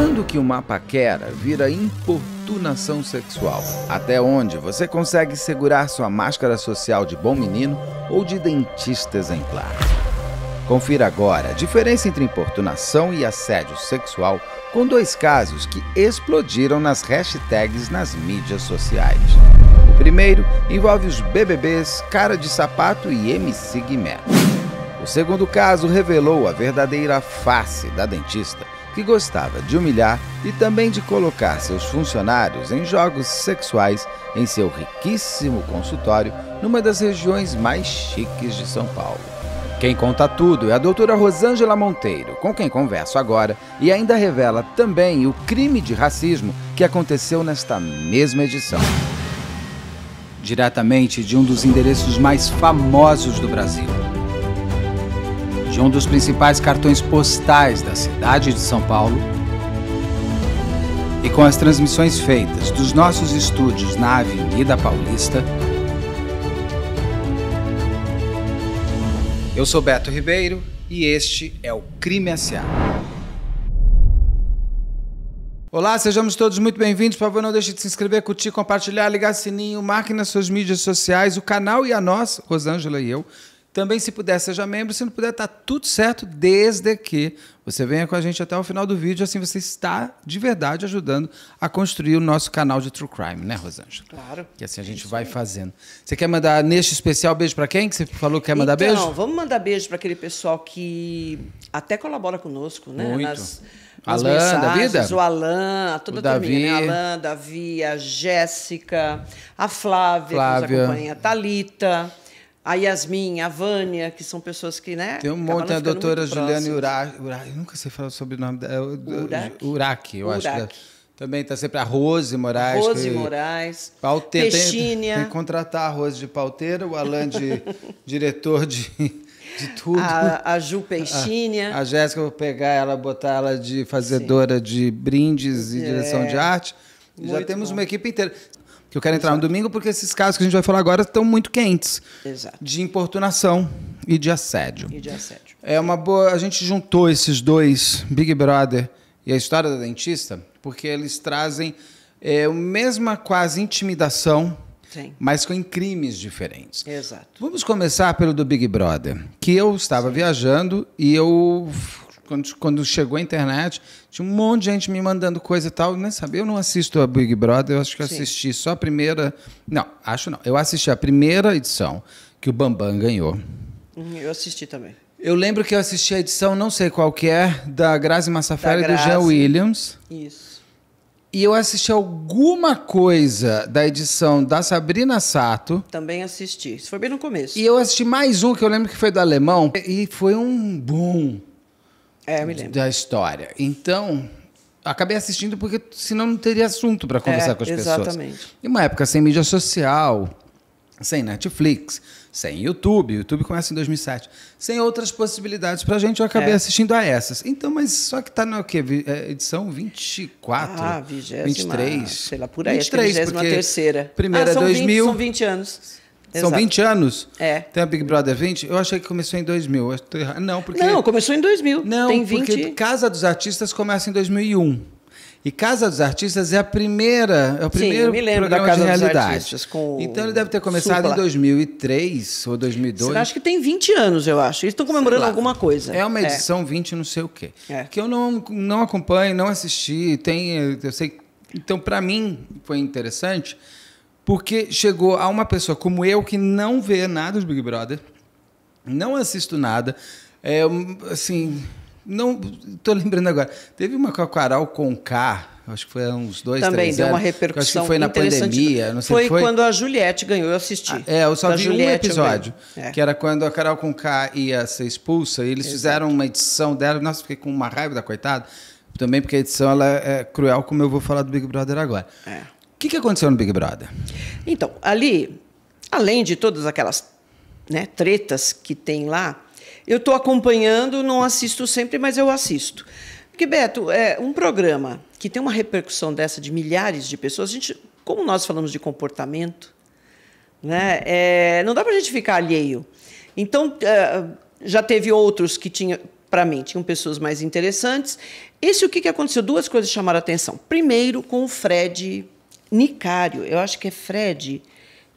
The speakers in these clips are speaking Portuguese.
Quando que uma paquera vira importunação sexual? Até onde você consegue segurar sua máscara social de bom menino ou de dentista exemplar? Confira agora a diferença entre importunação e assédio sexual com dois casos que explodiram nas hashtags nas mídias sociais. O primeiro envolve os BBBs Cara de Sapato e MC Guimé. O segundo caso revelou a verdadeira face da dentista que gostava de humilhar e também de colocar seus funcionários em jogos sexuais em seu riquíssimo consultório numa das regiões mais chiques de São Paulo. Quem conta tudo é a doutora Rosângela Monteiro, com quem converso agora, e ainda revela também o crime de racismo que aconteceu nesta mesma edição. Diretamente de um dos endereços mais famosos do Brasil de um dos principais cartões postais da cidade de São Paulo, e com as transmissões feitas dos nossos estúdios na Avenida Paulista, eu sou Beto Ribeiro e este é o Crime S.A. Olá, sejamos todos muito bem-vindos. Por favor, não deixe de se inscrever, curtir, compartilhar, ligar sininho, marque nas suas mídias sociais, o canal e a nós, Rosângela e eu, também, se puder, seja membro. Se não puder, tá tudo certo, desde que você venha com a gente até o final do vídeo. Assim você está de verdade ajudando a construir o nosso canal de True Crime, né, Rosângela? Claro. Que assim a gente é vai fazendo. Você quer mandar neste especial beijo para quem? Que você falou que quer mandar então, beijo? Não, vamos mandar beijo para aquele pessoal que até colabora conosco, né? Muito. Nas... Alan, mensagens, o Alan, toda o a turminha, né? Alan, Davi, a Jéssica, a Flávia, Flávia. que nos acompanha, a Thalita a Yasmin, a Vânia, que são pessoas que, né? Tem um monte, né, a doutora Juliana Uraque, nunca sei falar sobre o nome dela. É Uraque. Urac eu acho. Que é. também está sempre a Rose Moraes. Rose que... Moraes. Pauteira. Peixinha. Tem, que contratar a Rose de pauteira, o Alan de diretor de, de tudo. A, a Ju Peixinha. A, a Jéssica, vou pegar ela, botar ela de fazedora Sim. de brindes e é. direção de arte. Muito já temos bom. uma equipe inteira. Que eu quero entrar Exato. no domingo porque esses casos que a gente vai falar agora estão muito quentes. Exato. De importunação e de assédio. E de assédio. É uma boa. A gente juntou esses dois, Big Brother e a história da dentista, porque eles trazem é, a mesma quase intimidação. Sim. mas com crimes diferentes. Exato. Vamos começar pelo do Big Brother, que eu estava Sim. viajando e eu quando, quando chegou a internet, tinha um monte de gente me mandando coisa e tal. Nem sabia, eu não assisto a Big Brother, eu acho que eu Sim. assisti só a primeira. Não, acho não. Eu assisti a primeira edição que o Bambam ganhou. Uhum, eu assisti também. Eu lembro que eu assisti a edição, não sei qual que é, da Grazi Massafera e do Jean Williams. Isso. E eu assisti alguma coisa da edição da Sabrina Sato. Também assisti. Isso foi bem no começo. E eu assisti mais um que eu lembro que foi do Alemão. E foi um boom. É, eu me lembro. Da história. Então, acabei assistindo porque senão não teria assunto para conversar é, com as exatamente. pessoas. Exatamente. Em uma época sem mídia social, sem Netflix, sem YouTube, o YouTube começa em 2007, sem outras possibilidades para a gente, eu acabei é. assistindo a essas. Então, mas só que tá na o quê? É, edição 24, ah, 20, 23, sei lá, por aí, 23, acho que 23 porque Primeira ah, são 2000. 20, são 20 anos. São 20 anos? É. Tem a Big Brother 20? Eu achei que começou em 2000. Não, porque... Não, começou em 2000. Não, Tem 20... porque Casa dos Artistas começa em 2001. E Casa dos Artistas é a primeira, é o primeiro Sim, eu me programa da Casa de realidade. Artistas, então ele deve ter começado Supla. em 2003 ou 2002. Você acha que tem 20 anos, eu acho. Eles estão comemorando alguma coisa. É uma é. edição é. 20 não sei o quê. É. Que eu não, não acompanho, não assisti, tem, eu sei. Então para mim foi interessante porque chegou a uma pessoa como eu que não vê nada de Big Brother, não assisto nada, é, assim, não tô lembrando agora. Teve uma com a Carol acho que foi há uns dois, Também três anos. Também deu uma repercussão acho que foi na pandemia, não sei foi. Foi quando a Juliette ganhou, eu assisti. Ah, é, eu só da vi Juliette um episódio, é. que era quando a Carol com K ia ser expulsa, e eles Exato. fizeram uma edição dela, nossa, fiquei com uma raiva da coitada, também porque a edição ela é cruel, como eu vou falar do Big Brother agora. É que, que aconteceu no Big Brother? Então, ali, além de todas aquelas né, tretas que tem lá, eu estou acompanhando, não assisto sempre, mas eu assisto. Porque, Beto, é um programa que tem uma repercussão dessa de milhares de pessoas, a gente, como nós falamos de comportamento, né, é, não dá para a gente ficar alheio. Então, é, já teve outros que tinha para mim, tinham pessoas mais interessantes. Esse o que, que aconteceu? Duas coisas chamaram a atenção. Primeiro, com o Fred Nicário, eu acho que é Fred.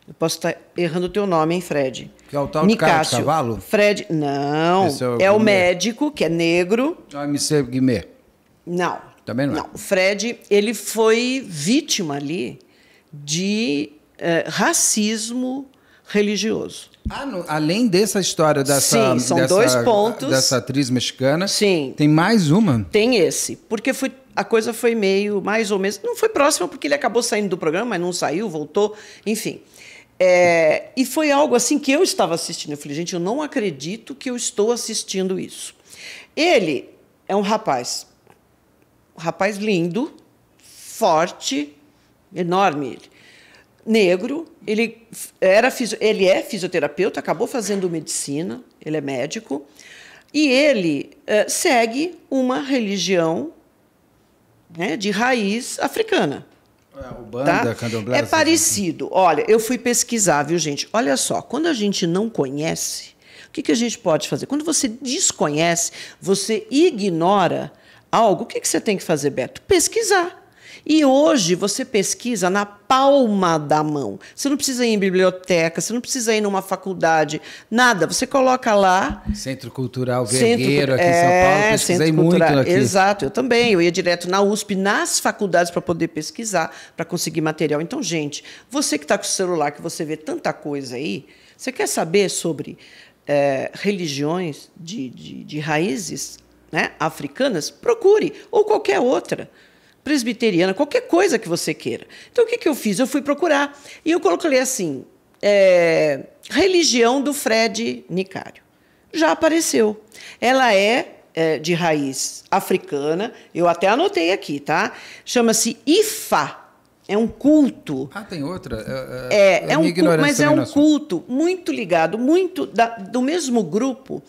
Eu posso estar errando o teu nome, hein, Fred? Que é o tal Nicácio. de, cavalo? Fred, não. Esse é o, é o médico, que é negro. Ah, Monsieur Guimê. Não. Também não, não. é. Não, Fred, ele foi vítima ali de eh, racismo religioso. Ah, no, além dessa história dessa, Sim, são dessa, dois pontos. dessa atriz mexicana, Sim. tem mais uma? Tem esse, porque foi a coisa foi meio, mais ou menos, não foi próxima porque ele acabou saindo do programa, mas não saiu, voltou, enfim. É, e foi algo assim que eu estava assistindo. Eu falei, gente, eu não acredito que eu estou assistindo isso. Ele é um rapaz, um rapaz lindo, forte, enorme ele. Negro, ele, era, ele é fisioterapeuta, acabou fazendo medicina, ele é médico, e ele é, segue uma religião né, de raiz africana. É, Ubanda, tá? É parecido. Olha, eu fui pesquisar, viu, gente? Olha só, quando a gente não conhece, o que, que a gente pode fazer? Quando você desconhece, você ignora algo, o que, que você tem que fazer, Beto? Pesquisar. E hoje você pesquisa na palma da mão. Você não precisa ir em biblioteca, você não precisa ir numa faculdade, nada. Você coloca lá. Centro Cultural Vergueiro, Centro, aqui em São é, Paulo. Pesquisei muito cultural, aqui. Exato, eu também. Eu ia direto na USP, nas faculdades, para poder pesquisar, para conseguir material. Então, gente, você que está com o celular, que você vê tanta coisa aí, você quer saber sobre é, religiões de, de, de raízes né, africanas? Procure, ou qualquer outra presbiteriana, qualquer coisa que você queira. Então, o que, que eu fiz? Eu fui procurar e eu coloquei assim: é, religião do Fred Nicário. Já apareceu. Ela é, é de raiz africana, eu até anotei aqui, tá? Chama-se Ifá. É um culto. Ah, tem outra? É, é, é, é, é um culto, mas é um culto muito ligado, muito da, do mesmo grupo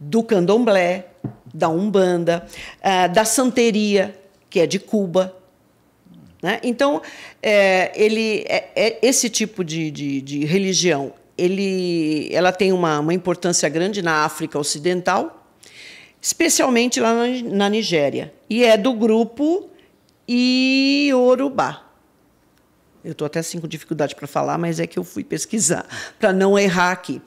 do candomblé, da umbanda, uh, da santeria, que é de Cuba. Né? Então, é, ele, é, é esse tipo de, de, de religião ele, ela tem uma, uma, importância grande na África Ocidental, especialmente lá na, na Nigéria. E é do grupo Iorubá. Eu estou até assim com dificuldade para falar, mas é que eu fui pesquisar para não errar aqui.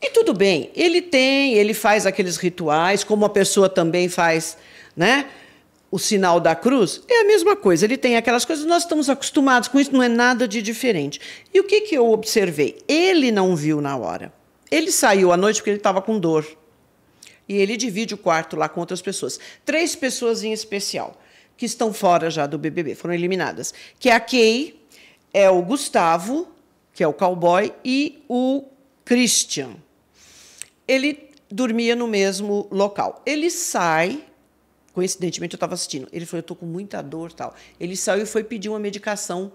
E tudo bem, ele tem, ele faz aqueles rituais, como a pessoa também faz, né? o sinal da cruz, é a mesma coisa. Ele tem aquelas coisas, nós estamos acostumados com isso, não é nada de diferente. E o que, que eu observei? Ele não viu na hora. Ele saiu à noite porque ele estava com dor. E ele divide o quarto lá com outras pessoas. Três pessoas em especial, que estão fora já do BBB, foram eliminadas. Que é a Kay, é o Gustavo, que é o cowboy, e o Christian. Ele dormia no mesmo local. Ele sai coincidentemente eu estava assistindo. Ele falou: "Eu tô com muita dor, tal". Ele saiu e foi pedir uma medicação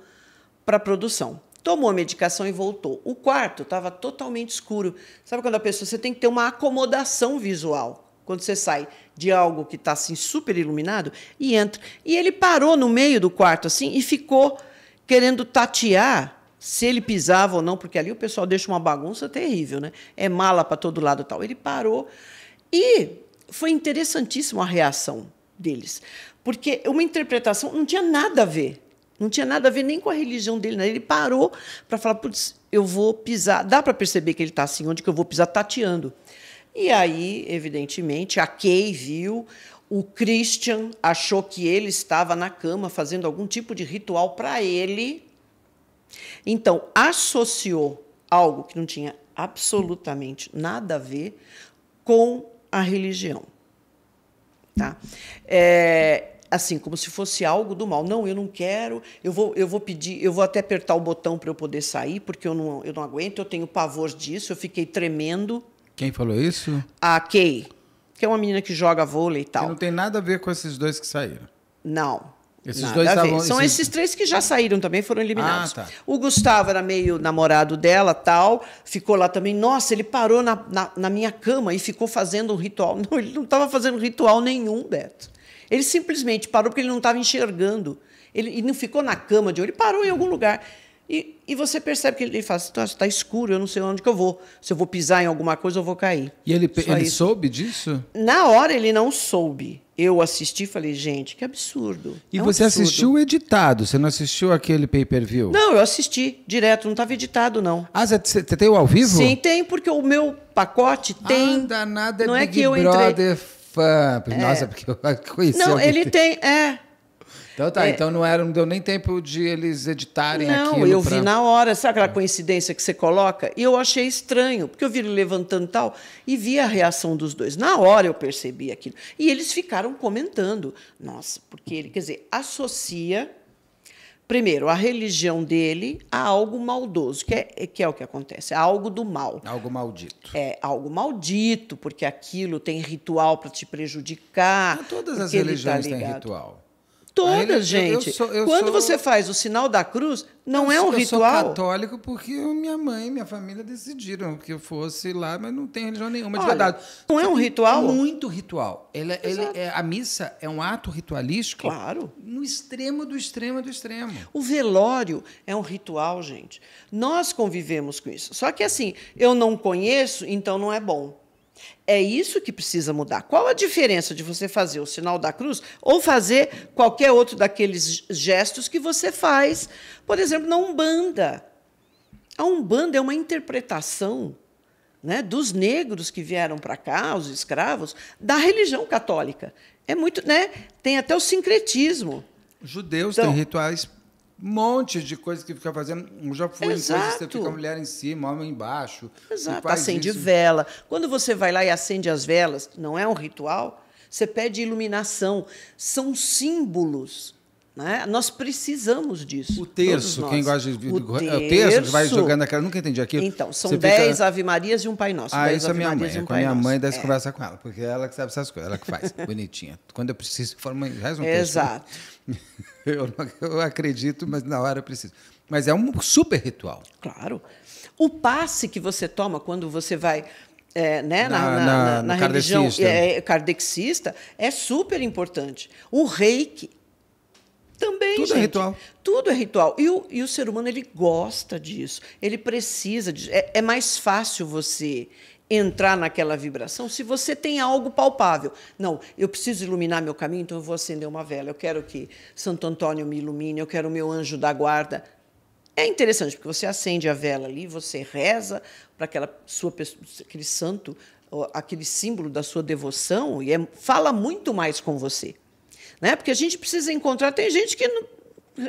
para produção. Tomou a medicação e voltou. O quarto estava totalmente escuro. Sabe quando a pessoa você tem que ter uma acomodação visual quando você sai de algo que está assim super iluminado e entra. E ele parou no meio do quarto assim e ficou querendo tatear se ele pisava ou não, porque ali o pessoal deixa uma bagunça terrível, né? É mala para todo lado, tal. Ele parou e foi interessantíssima a reação deles, porque uma interpretação não tinha nada a ver. Não tinha nada a ver nem com a religião dele. Né? Ele parou para falar, putz, eu vou pisar. Dá para perceber que ele está assim, onde que eu vou pisar, tateando. E aí, evidentemente, a Kay viu, o Christian achou que ele estava na cama fazendo algum tipo de ritual para ele. Então, associou algo que não tinha absolutamente nada a ver com a religião. Tá? É, assim, como se fosse algo do mal. Não, eu não quero, eu vou, eu vou pedir, eu vou até apertar o botão para eu poder sair, porque eu não, eu não aguento, eu tenho pavor disso, eu fiquei tremendo. Quem falou isso? A Kay, que é uma menina que joga vôlei e tal. Que não tem nada a ver com esses dois que saíram. Não. Esses Nada dois estavam, São esses... esses... três que já saíram também, foram eliminados. Ah, tá. O Gustavo era meio namorado dela, tal, ficou lá também. Nossa, ele parou na, na, na minha cama e ficou fazendo um ritual. Não, ele não estava fazendo ritual nenhum, Beto. Ele simplesmente parou porque ele não estava enxergando. Ele, ele, não ficou na cama de olho, ele parou em algum lugar. E, e você percebe que ele, faz fala está assim, escuro, eu não sei onde que eu vou. Se eu vou pisar em alguma coisa, eu vou cair. E ele, ele soube disso? Na hora ele não soube eu assisti falei, gente, que absurdo. E é um você absurdo. assistiu o editado, você não assistiu aquele pay-per-view? Não, eu assisti direto, não estava editado, não. Ah, você tem o ao vivo? Sim, tem, porque o meu pacote tem. Ah, danada é não é Big é que eu Brother entrei... fã. É. Nossa, porque eu conheci Não, ele tem, é. Então tá, é, então não, era, não deu nem tempo de eles editarem não, aquilo. Não, eu pra... vi na hora, sabe aquela coincidência que você coloca? E eu achei estranho, porque eu vi ele levantando tal e vi a reação dos dois. Na hora eu percebi aquilo. E eles ficaram comentando. Nossa, porque ele, quer dizer, associa primeiro, a religião dele a algo maldoso, que é, que é o que acontece, É algo do mal. Algo maldito. É, algo maldito, porque aquilo tem ritual para te prejudicar. Não todas as tá religiões tá têm ritual. Todas, gente. Eu sou, eu Quando sou... você faz o sinal da cruz, não eu, é um ritual. Eu sou católico porque minha mãe e minha família decidiram que eu fosse lá, mas não tem religião nenhuma de Olha, verdade. Não é um ritual? É muito ritual. Ele, é, ele é, a missa é um ato ritualístico. Claro. No extremo do extremo do extremo. O velório é um ritual, gente. Nós convivemos com isso. Só que assim, eu não conheço, então não é bom. É isso que precisa mudar. Qual a diferença de você fazer o sinal da cruz ou fazer qualquer outro daqueles gestos que você faz, por exemplo, na Umbanda? A Umbanda é uma interpretação né, dos negros que vieram para cá, os escravos, da religião católica. É muito, né? Tem até o sincretismo. judeus então, têm rituais monte de coisa que fica fazendo. já foi em coisas que você fica mulher em cima, homem embaixo. Exato. Acende isso. vela. Quando você vai lá e acende as velas, não é um ritual, você pede iluminação. São símbolos né? Nós precisamos disso. O terço, quem gosta de. O, é, o terço, terço vai jogando aquela. Nunca entendi aquilo. Então, são dez fica... Ave Marias e um Pai Nosso. Ah, isso é minha mãe. É com a minha mãe, deve você é. conversa com ela, porque é ela que sabe essas coisas, ela que faz. Bonitinha. Quando eu preciso, forma, faz um texto. Né? Exato. Eu, eu acredito, mas na hora eu preciso. Mas é um super ritual. Claro. O passe que você toma quando você vai é, né, na, na, na, na religião kardecista. É, kardecista é, é super importante. O reiki também, Tudo é gente. é ritual. Tudo é ritual. E o, e o ser humano, ele gosta disso. Ele precisa disso. É, é mais fácil você entrar naquela vibração se você tem algo palpável. Não, eu preciso iluminar meu caminho, então eu vou acender uma vela. Eu quero que Santo Antônio me ilumine, eu quero o meu anjo da guarda. É interessante, porque você acende a vela ali, você reza para aquela sua aquele santo, aquele símbolo da sua devoção, e é, fala muito mais com você. Né? Porque a gente precisa encontrar. Tem gente que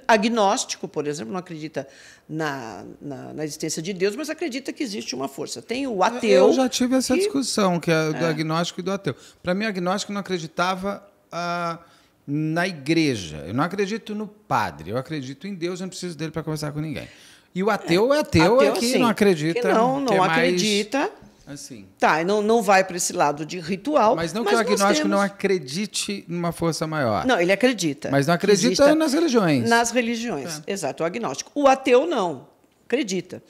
agnóstico, por exemplo, não acredita na, na, na, existência de Deus, mas acredita que existe uma força. Tem o ateu. Eu já tive essa que, discussão, que é do é. agnóstico e do ateu. Para mim, o agnóstico não acreditava ah, na igreja. Eu não acredito no padre. Eu acredito em Deus, eu não preciso dele para conversar com ninguém. E o ateu é, ateu, é, ateu é que sim. não acredita. Que não, não acredita. Mais Assim. Tá, não, não vai para esse lado de ritual. Mas não mas que o agnóstico temos... não acredite numa força maior. Não, ele acredita. Mas não acredita, acredita nas religiões. Nas religiões, é. exato, o agnóstico. O ateu não, acredita.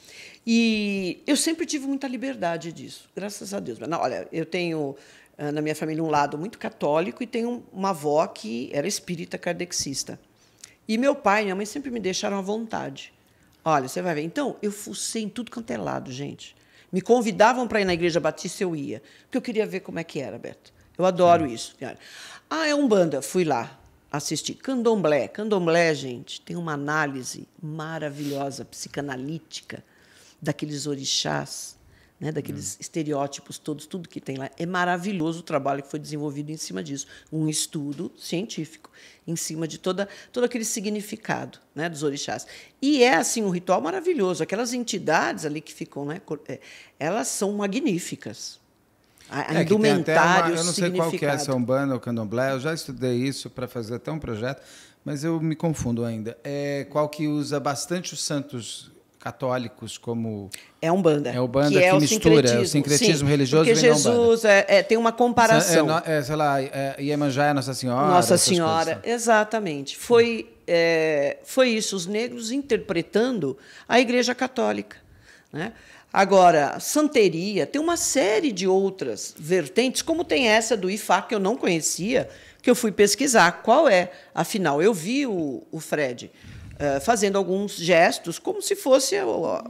E eu sempre tive muita liberdade disso, graças a Deus. Mas, não, olha, eu tenho ah, na minha família um lado muito católico e tenho uma avó que era espírita kardexista. E meu pai e minha mãe sempre me deixaram à vontade. Olha, você vai ver. Então, eu fucei em tudo quanto é lado, gente. Me convidavam para ir na igreja batista, eu ia. Porque eu queria ver como é que era, Beto. Eu adoro Sim. isso. Ah, é um banda. Fui lá assistir. Candomblé. Candomblé, gente, tem uma análise maravilhosa, psicanalítica, daqueles orixás né, daqueles hum. estereótipos todos, tudo que tem lá. É maravilhoso o trabalho que foi desenvolvido em cima disso, um estudo científico em cima de toda todo aquele significado, né, dos orixás. E é assim um ritual maravilhoso. Aquelas entidades ali que ficam, né, é, elas são magníficas. A, é, até uma, Eu não sei qual que é, São é Umbanda ou Candomblé, eu já estudei isso para fazer até um projeto, mas eu me confundo ainda. É qual que usa bastante os santos católicos como é um banda é o banda que, é que é mistura o sincretismo, o sincretismo Sim, religioso porque Jesus é, é, tem uma comparação é, é, sei lá é, Iemanjá é Nossa Senhora Nossa Senhora coisas. exatamente foi é, foi isso os negros interpretando a Igreja Católica né? agora santeria tem uma série de outras vertentes como tem essa do Ifá que eu não conhecia que eu fui pesquisar qual é afinal eu vi o, o Fred eh, fazendo alguns gestos, como se fosse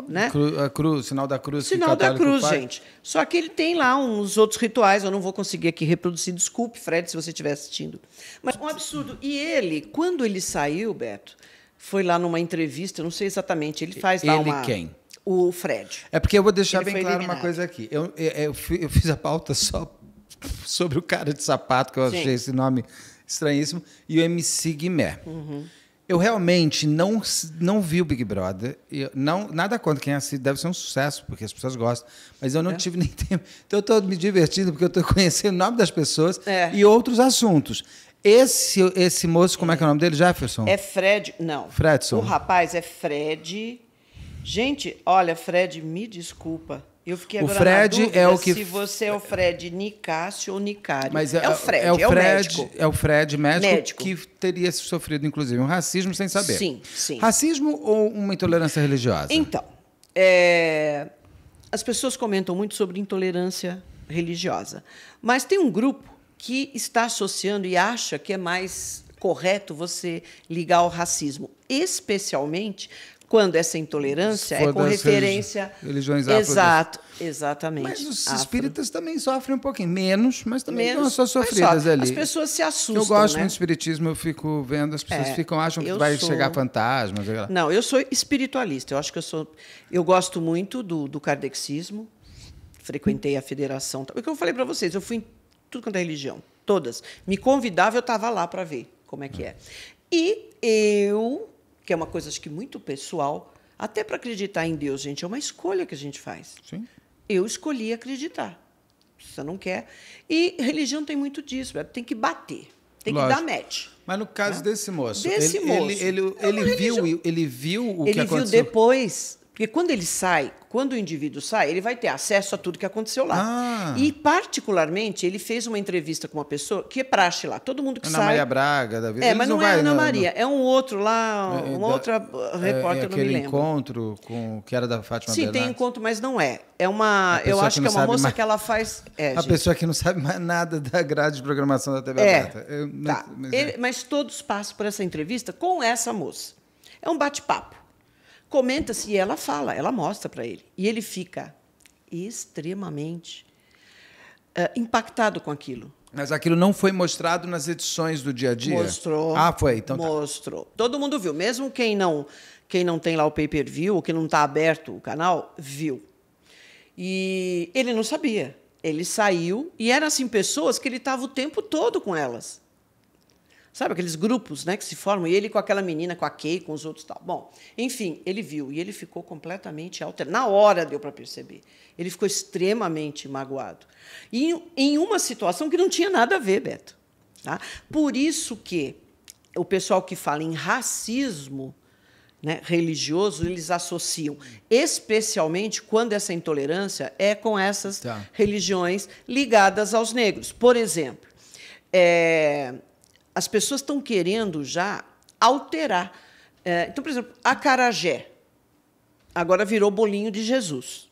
né? Cru, a cruz, sinal da cruz. Sinal da cruz, gente. Só que ele tem lá uns outros rituais, eu não vou conseguir aqui reproduzir, desculpe, Fred, se você estiver assistindo. Mas um absurdo. E ele, quando ele saiu, Beto, foi lá numa entrevista, não sei exatamente, ele faz lá ele uma... Ele quem? O Fred. É porque eu vou deixar ele bem claro eliminado. uma coisa aqui. Eu, eu, eu, fiz a pauta só sobre o cara de sapato, que eu Sim. achei esse nome estranhíssimo, e o MC Guimé. Uhum. Eu realmente não, não vi o Big Brother. Eu, não, nada contra quem assiste, deve ser um sucesso, porque as pessoas gostam. Mas eu não é. tive nem tempo. Então eu estou me divertindo, porque eu estou conhecendo o nome das pessoas é. e outros assuntos. Esse, esse moço, como é. é. que é o nome dele? Jefferson? É Fred. Não. Fredson. O rapaz é Fred. Gente, olha, Fred, me desculpa. Eu fiquei agora o Fred é o que se você é o Fred Nicásio ou Nicário. Mas é, é o Fred, é o, Fred, é o é médico. É o Fred médico, médico, que teria sofrido inclusive um racismo sem saber. Sim, sim. Racismo ou uma intolerância religiosa? Então, é... as pessoas comentam muito sobre intolerância religiosa, mas tem um grupo que está associando e acha que é mais correto você ligar ao racismo, especialmente quando essa intolerância é com referência. Religiões afro. Exato, exatamente. Mas os afro. espíritas também sofrem um pouquinho, menos, mas também menos, são sofridas só, ali. As pessoas se assustam. Eu gosto né? muito do espiritismo, eu fico vendo, as pessoas é, ficam, acham que vai sou... chegar fantasmas, Não, eu sou espiritualista, eu acho que eu sou. Eu gosto muito do, do kardexismo, frequentei a federação. Tá, o que eu falei para vocês, eu fui em tudo quanto é religião, todas. Me convidava, eu estava lá para ver como é que é. E eu que é uma coisa acho que muito pessoal. Até para acreditar em Deus, gente, é uma escolha que a gente faz. Sim. Eu escolhi acreditar. Você não quer. E religião tem muito disso, é, tem que bater, tem Lógico. que dar match. Mas no caso né? desse moço, desse ele, moço ele, ele, é ele, viu, ele viu o que aconteceu. Ele viu depois porque quando ele sai, quando o indivíduo sai, ele vai ter acesso a tudo que aconteceu lá. Ah. E, particularmente, ele fez uma entrevista com uma pessoa que é praxe lá. Todo mundo que Ana sai. Ana Maria Braga, da vida. É, mas não, não é Ana Maria, no... é um outro lá, é, uma outra uh, é, é repórter, é, não me lembro. encontro com que era da Fátima Sim, Bernardes. tem encontro, mas não é. É uma. Eu acho que, que é uma moça mais... que ela faz. É, a gente... pessoa que não sabe mais nada da grade de programação da TV é. aberta. Eu, tá. mas, ele, mas todos passam por essa entrevista com essa moça. É um bate-papo. Comenta-se e ela fala, ela mostra para ele. E ele fica extremamente uh, impactado com aquilo. Mas aquilo não foi mostrado nas edições do dia a dia? Mostrou. Ah, foi. Então tá. mostrou. Tá. Todo mundo viu. Mesmo quem não, quem não tem lá o pay-per-view, ou que não está aberto o canal, viu. E ele não sabia. Ele saiu e eram assim pessoas que ele estava o tempo todo com elas. Sabe aqueles grupos, né, que se formam, e ele com aquela menina, com a Kay, com os outros tal. Bom, enfim, ele viu e ele ficou completamente alterado. Na hora deu para perceber. Ele ficou extremamente magoado. E em uma situação que não tinha nada a ver, Beto. Tá? Por isso que o pessoal que fala em racismo, né, religioso, eles associam, especialmente quando essa intolerância é com essas tá. religiões ligadas aos negros. Por exemplo, é, as pessoas estão querendo já alterar. É, então, por exemplo, Carajé agora virou bolinho de Jesus.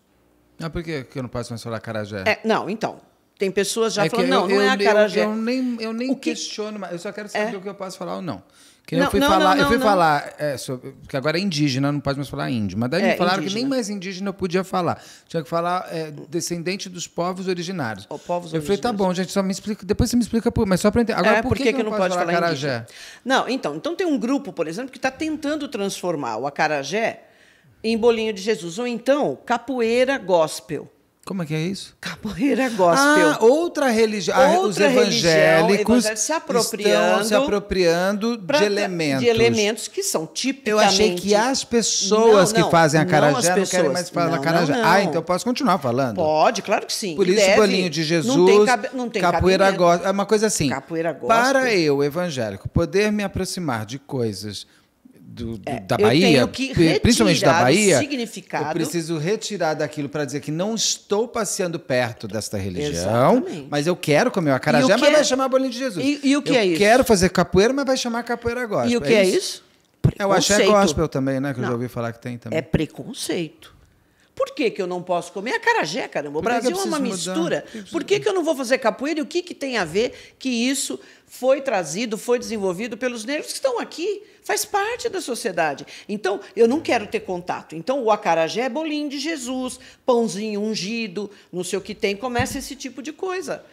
Ah, por que, eu não posso mais falar Carajé? É, não, então. Tem pessoas já é falando, não, eu, não é Carajé. Eu, eu, nem, eu nem questiono, mas eu só quero saber é. o que eu posso falar ou não. Que não, eu fui não, falar, não, eu fui falar é, sobre, que agora é indígena, não pode mais falar índio, mas daí é, me falaram indígena. que nem mais indígena eu podia falar. Tinha que falar é, descendente dos povos originários. O oh, povos eu originários. falei, tá bom, gente, só me explica, depois você me explica, mas só para entender. Agora, é, por que, que, que não pode, pode falar, falar acarajé? Não, então, então tem um grupo, por exemplo, que está tentando transformar o acarajé em bolinho de Jesus, ou então capoeira gospel. Como é que é isso? Capoeira é gospel. Ah, outra religião. Ah, outra os evangélicos religião, se apropriando, se apropriando pra, de elementos. De elementos que são tipicamente... Eu achei que as pessoas não, não, que fazem a carajé não, ah, não querem mais falar não, carajé. Ah, então eu posso continuar falando? Pode, claro que sim. Por isso Deve. bolinho de Jesus, não tem, cabe, não tem capoeira gospel. É uma coisa assim. Capoeira gospel. Para eu, evangélico, poder me aproximar de coisas do, é, da Bahia, principalmente da Bahia, eu preciso retirar daquilo para dizer que não estou passeando perto desta religião, Exatamente. mas eu quero comer o acarajé, mas é... vai chamar bolinho de Jesus. E, e o que eu é isso? quero fazer capoeira, mas vai chamar capoeira agora. E o é que é, isso? É É o axé gospel também, né? Que eu já ouvi falar que tem também. É preconceito. Por que, que eu não posso comer é acarajé, caramba? O Por Brasil é uma mistura. Mudar? Por que, que eu não vou fazer capoeira? E o que, que tem a ver que isso foi trazido, foi desenvolvido pelos negros que estão aqui? Faz parte da sociedade. Então, eu não quero ter contato. Então, o acarajé é bolinho de Jesus, pãozinho ungido, não sei o que tem. Começa esse tipo de coisa,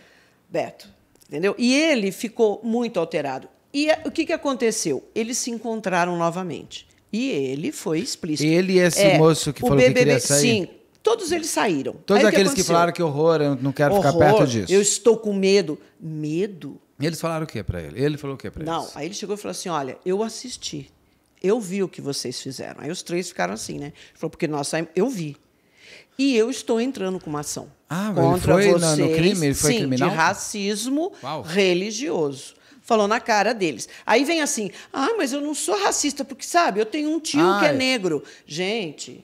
Beto. Entendeu? E ele ficou muito alterado. E é, o que, que aconteceu? Eles se encontraram novamente. E ele foi explícito. Ele e esse é, moço que falou BBB, que queria sair? Sim, todos eles saíram. Todos Aí, aqueles que, que, falaram que horror, eu não quero horror, ficar perto disso. Eu estou com medo. Medo? Eles falaram o que para ele? Ele falou o que para eles? Não, aí ele chegou e falou assim: olha, eu assisti, eu vi o que vocês fizeram. Aí os três ficaram assim, né? Ele falou, porque nós saímos, eu vi. E eu estou entrando com uma ação. Ah, contra ele foi vocês, no, crime? Ele foi sim, criminal? de racismo Uau. religioso falou na cara deles. Aí vem assim: ah, mas eu não sou racista, porque sabe, eu tenho um tio Ai. que é negro. Gente.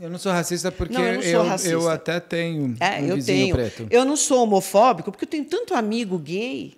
Eu não sou racista porque não, eu, eu, racista. eu, até tenho é, um eu vizinho tenho. preto. Eu não sou homofóbico porque eu tenho tanto amigo gay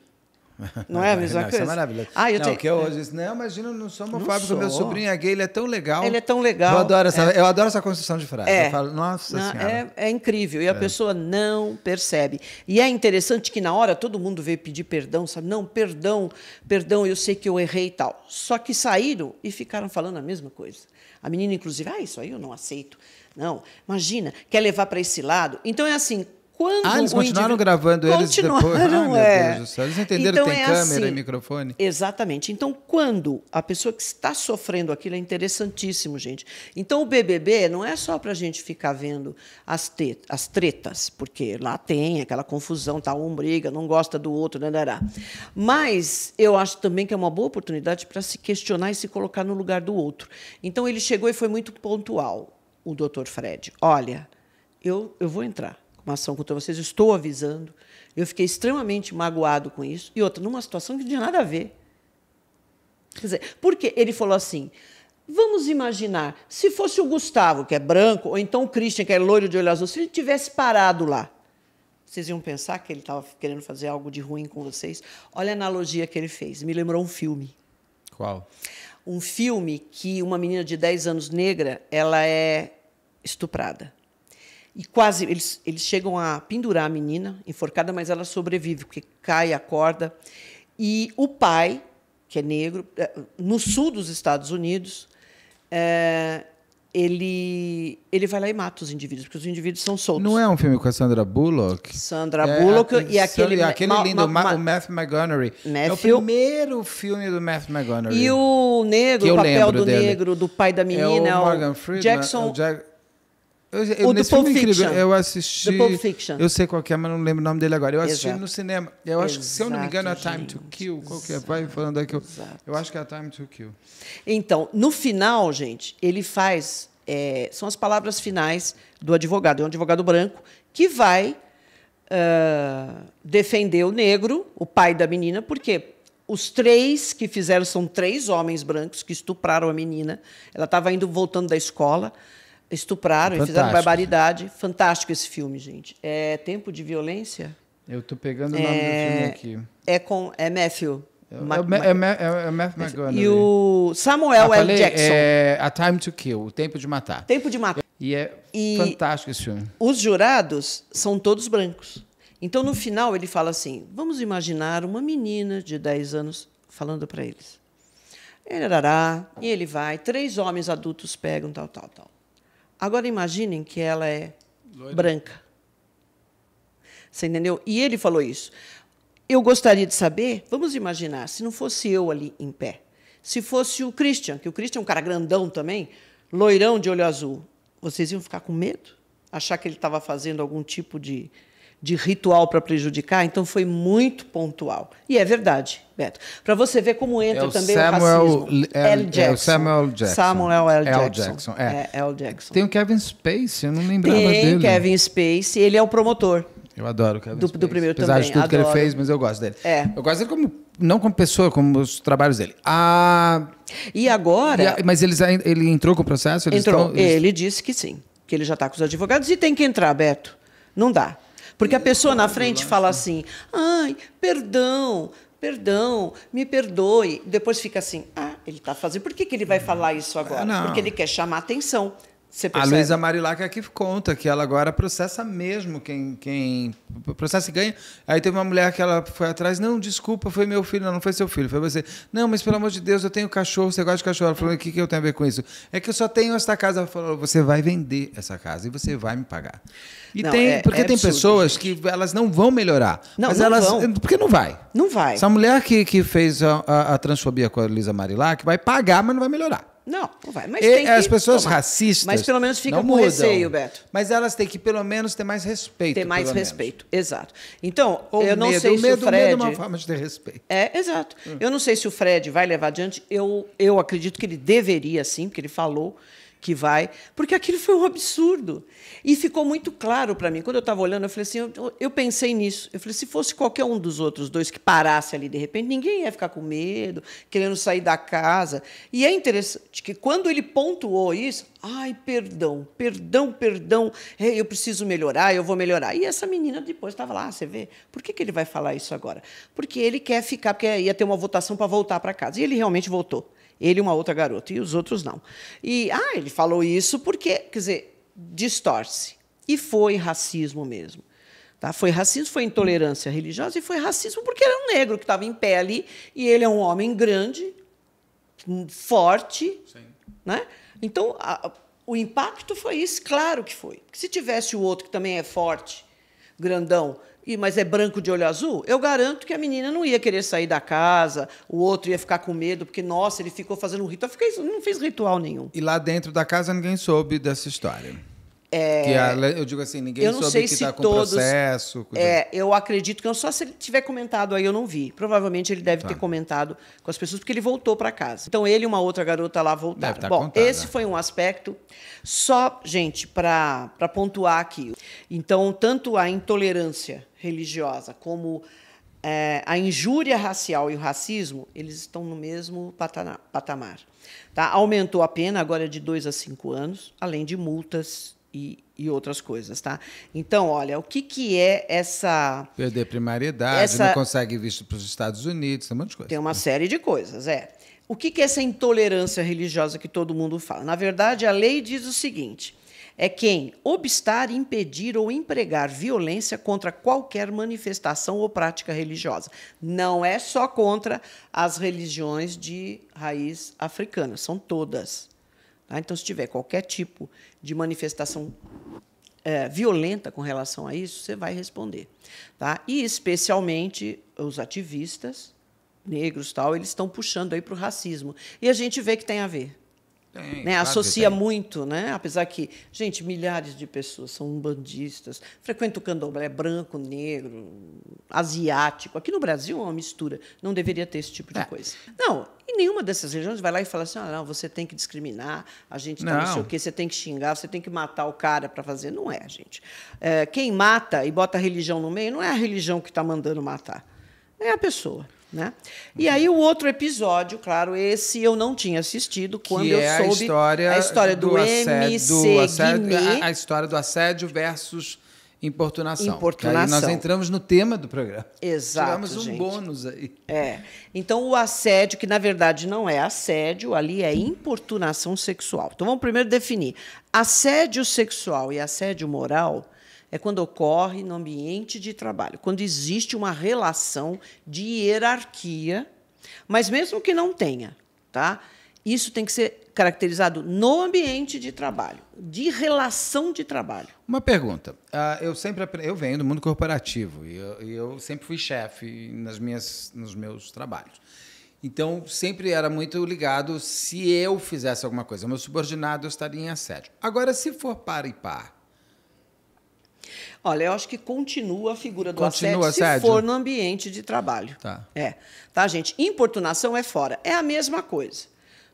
Não é a mesma não, coisa? Isso é maravilhoso. Ah, eu não, te... que eu hoje disse, não, imagina, não sou uma fábrica, meu sobrinho é gay, ele é tão legal. Ele é tão legal. Eu adoro essa, é. eu adoro essa construção de frase. É. Eu falo, nossa não, senhora. É, é incrível, e a é. pessoa não percebe. E é interessante que na hora todo mundo veio pedir perdão, sabe? Não, perdão, perdão, eu sei que eu errei e tal. Só que saíram e ficaram falando a mesma coisa. A menina, inclusive, ah, isso aí eu não aceito. Não, imagina, quer levar para esse lado. Então é assim, quando ah, eles continuaram gravando eles depois. Ah, meu é. Deus do céu. Eles entenderam que então tem é assim. câmera e microfone? Exatamente. Então, quando a pessoa que está sofrendo aquilo é interessantíssimo, gente. Então, o BBB não é só para a gente ficar vendo as, as tretas, porque lá tem aquela confusão, tá um briga, não gosta do outro, nanará. Né, né, né. Mas eu acho também que é uma boa oportunidade para se questionar e se colocar no lugar do outro. Então, ele chegou e foi muito pontual, o doutor Fred. Olha, eu, eu vou entrar uma ação contra vocês, estou avisando. Eu fiquei extremamente magoado com isso. E outra, numa situação que não tinha nada a ver. Quer dizer, porque ele falou assim: vamos imaginar, se fosse o Gustavo, que é branco, ou então o Christian, que é loiro de olho azul, se ele tivesse parado lá, vocês iam pensar que ele estava querendo fazer algo de ruim com vocês. Olha a analogia que ele fez. Me lembrou um filme. Qual? Um filme que uma menina de 10 anos negra, ela é estuprada. E quase eles, eles chegam a pendurar a menina enforcada, mas ela sobrevive, porque cai a corda. E o pai, que é negro, eh, no sul dos Estados Unidos, é, ele, ele vai lá e mata os indivíduos, porque os indivíduos são soltos. Não é um filme com a Sandra Bullock? Sandra é, Bullock a, e aquele... aquele ma, lindo, ma, ma, o Matthew McGonaghy. Matthew. É o primeiro filme do Matthew McGonaghy. E o negro, o papel do dele. negro, do pai da é menina. É o Morgan Freeman. Jackson... É o Jack eu, o do Pulp Fiction. eu assisti. Pulp Fiction. Eu sei qual é, mas não lembro o nome dele agora. Eu assisti Exato. no cinema. Eu acho que, se eu não me engano, é Time to Kill. Qual que é? Vai falando aqui. Eu acho que é Time to Kill. Então, no final, gente, ele faz. É, são as palavras finais do advogado. É um advogado branco que vai uh, defender o negro, o pai da menina, porque os três que fizeram são três homens brancos que estupraram a menina. Ela estava indo voltando da escola. Estupraram, Fantástico. fizeram barbaridade. Fantástico esse filme, gente. É Tempo de Violência? Eu tô pegando o nome é... do filme aqui. É com é Matthew. É, é, Matthew McGonagall. E o Samuel ah, L. Jackson. É A Time to Kill, O Tempo de Matar. Tempo de Matar. E é e fantástico esse filme. Os jurados são todos brancos. Então, no final, ele fala assim: vamos imaginar uma menina de 10 anos falando para eles. Ele arará, e ele vai, três homens adultos pegam, tal, tal, tal. Agora imaginem que ela é Loira. branca. Você entendeu? E ele falou isso. Eu gostaria de saber, vamos imaginar, se não fosse eu ali em pé, se fosse o Christian, que o Christian é um cara grandão também, loirão de olho azul, vocês iam ficar com medo? Achar que ele estava fazendo algum tipo de de ritual para prejudicar, então foi muito pontual. E é verdade, Beto. Para você ver como entra é o também Samuel o racismo. L, L. Jackson. É o Samuel Jackson. Samuel L. É Jackson. L. Jackson. É. É, L. Jackson. Tem o Kevin Spacey, eu não lembrava Tem dele. Tem Kevin Spacey, ele é o promotor. Eu adoro o Kevin do, Spacey. Do primeiro Apesar também, de tudo adoro. que ele fez, mas eu gosto dele. É. Eu gosto dele como não como pessoa, como os trabalhos dele. Ah, e agora? E a, mas eles, ele entrou com o processo? Eles entrou. Estão, eles... Ele disse que sim, que ele já está com os advogados e tem que entrar, Beto. Não dá. Porque a pessoa na frente fala né? assim: ai, perdão, perdão, me perdoe. Depois fica assim: ah, ele está fazendo. Por que, que ele vai hum. falar isso agora? Ah, Porque ele quer chamar atenção a Luísa Marilaca é que conta que ela agora processa mesmo quem, quem processa e ganha. Aí teve uma mulher que ela foi atrás, não, desculpa, foi meu filho, não, não foi seu filho, foi você. Não, mas pelo amor de Deus, eu tenho cachorro, você gosta de cachorro. Ela falou, o que, que eu tenho a ver com isso? É que eu só tenho esta casa. Ela falou, você vai vender essa casa e você vai me pagar. E não, tem, é, porque é tem absurdo, pessoas gente. que elas não vão melhorar. Não, mas não elas. Vão. Porque não vai. Não vai. Essa mulher que, que fez a, a, a transfobia com a Luísa Marilac vai pagar, mas não vai melhorar. Não, não vai. Mas e, as pessoas tomar. racistas. Mas pelo menos fica com mudam, receio, Beto. Mas elas têm que pelo menos ter mais respeito. Ter mais respeito, menos. exato. Então, Ou eu medo. não sei se o Fred. Medo é uma forma de ter respeito. É, exato. Hum. Eu não sei se o Fred vai levar adiante. Eu, eu acredito que ele deveria sim, porque ele falou que vai, porque aquilo foi um absurdo. E ficou muito claro para mim. Quando eu estava olhando, eu falei assim, eu, eu, pensei nisso. Eu falei, se fosse qualquer um dos outros dois que parasse ali de repente, ninguém ia ficar com medo, querendo sair da casa. E é interessante que quando ele pontuou isso, ai, perdão, perdão, perdão, é, eu preciso melhorar, eu vou melhorar. E essa menina depois estava lá, ah, você vê, por que, que ele vai falar isso agora? Porque ele quer ficar, porque ia ter uma votação para voltar para casa. E ele realmente voltou. Ele e uma outra garota, e os outros não. E, ah, ele falou isso porque, quer dizer, distorce. E foi racismo mesmo. Tá? Foi racismo, foi intolerância religiosa e foi racismo porque era é um negro que estava em pele e ele é um homem grande, forte. Sim. Né? Então, a, o impacto foi isso, claro que foi. se tivesse o outro que também é forte, grandão, e mas é branco de olho azul, eu garanto que a menina não ia querer sair da casa, o outro ia ficar com medo, porque, nossa, ele ficou fazendo um ritual. Eu fiquei, não fiz ritual nenhum. E lá dentro da casa ninguém soube dessa história. É, que eu digo assim, ninguém eu não soube sei que está com todos, processo. É, assim. eu acredito que eu, só se ele tiver comentado aí eu não vi. Provavelmente ele deve tá. ter comentado com as pessoas porque ele voltou para casa. Então ele e uma outra garota lá voltaram. tá Bom, contada. esse foi um aspecto só, gente, para pontuar aqui. Então, tanto a intolerância religiosa como é, a injúria racial e o racismo, eles estão no mesmo patamar. Tá? Aumentou a pena agora de dois a cinco anos, além de multas e, e, outras coisas, tá? Então, olha, o que, que é essa. Perder primariedade, essa, não consegue visto para os Estados Unidos, tem um monte de coisa. Tem uma série de coisas, é. O que, que é essa intolerância religiosa que todo mundo fala? Na verdade, a lei diz o seguinte: é quem obstar, impedir ou empregar violência contra qualquer manifestação ou prática religiosa. Não é só contra as religiões de raiz africana, são todas. Tá? Então, se tiver qualquer tipo de manifestação é, violenta com relação a isso, você vai responder. Tá? E, especialmente, os ativistas negros, tal, eles estão puxando aí para o racismo. E a gente vê que tem a ver. Tem, né? claro Associa muito, né? Apesar que, gente, milhares de pessoas são umbandistas, frequentam o candomblé branco, negro, asiático. Aqui no Brasil é uma mistura, não deveria ter esse tipo de é. coisa. Não, e nenhuma dessas regiões vai lá e fala assim: ah, não, você tem que discriminar, a gente tá não. não sei o quê, você tem que xingar, você tem que matar o cara para fazer. Não é, gente. É, quem mata e bota a religião no meio não é a religião que está mandando matar, é a pessoa. Né? E aí o outro episódio, claro, esse eu não tinha assistido quando que eu é soube a história, a história do, do assédio, do assédio a, a, história do assédio versus importunação. Importunação. nós entramos no tema do programa. Exato. Tivemos um gente. bônus aí. É. Então o assédio, que na verdade não é assédio, ali é importunação sexual. Então vamos primeiro definir. Assédio sexual e assédio moral é quando ocorre no ambiente de trabalho, quando existe uma relação de hierarquia, mas mesmo que não tenha, tá? Isso tem que ser caracterizado no ambiente de trabalho, de relação de trabalho. Uma pergunta. Ah, eu sempre eu venho do mundo corporativo e eu, eu sempre fui chefe nas minhas, nos meus trabalhos. Então, sempre era muito ligado se eu fizesse alguma coisa. Meu subordinado estaria em assédio. Agora, se for par e par, Olha, eu acho que continua a figura do assédio, assédio, se for no ambiente de trabalho. Tá. É. Tá, gente? Importunação é fora. É a mesma coisa.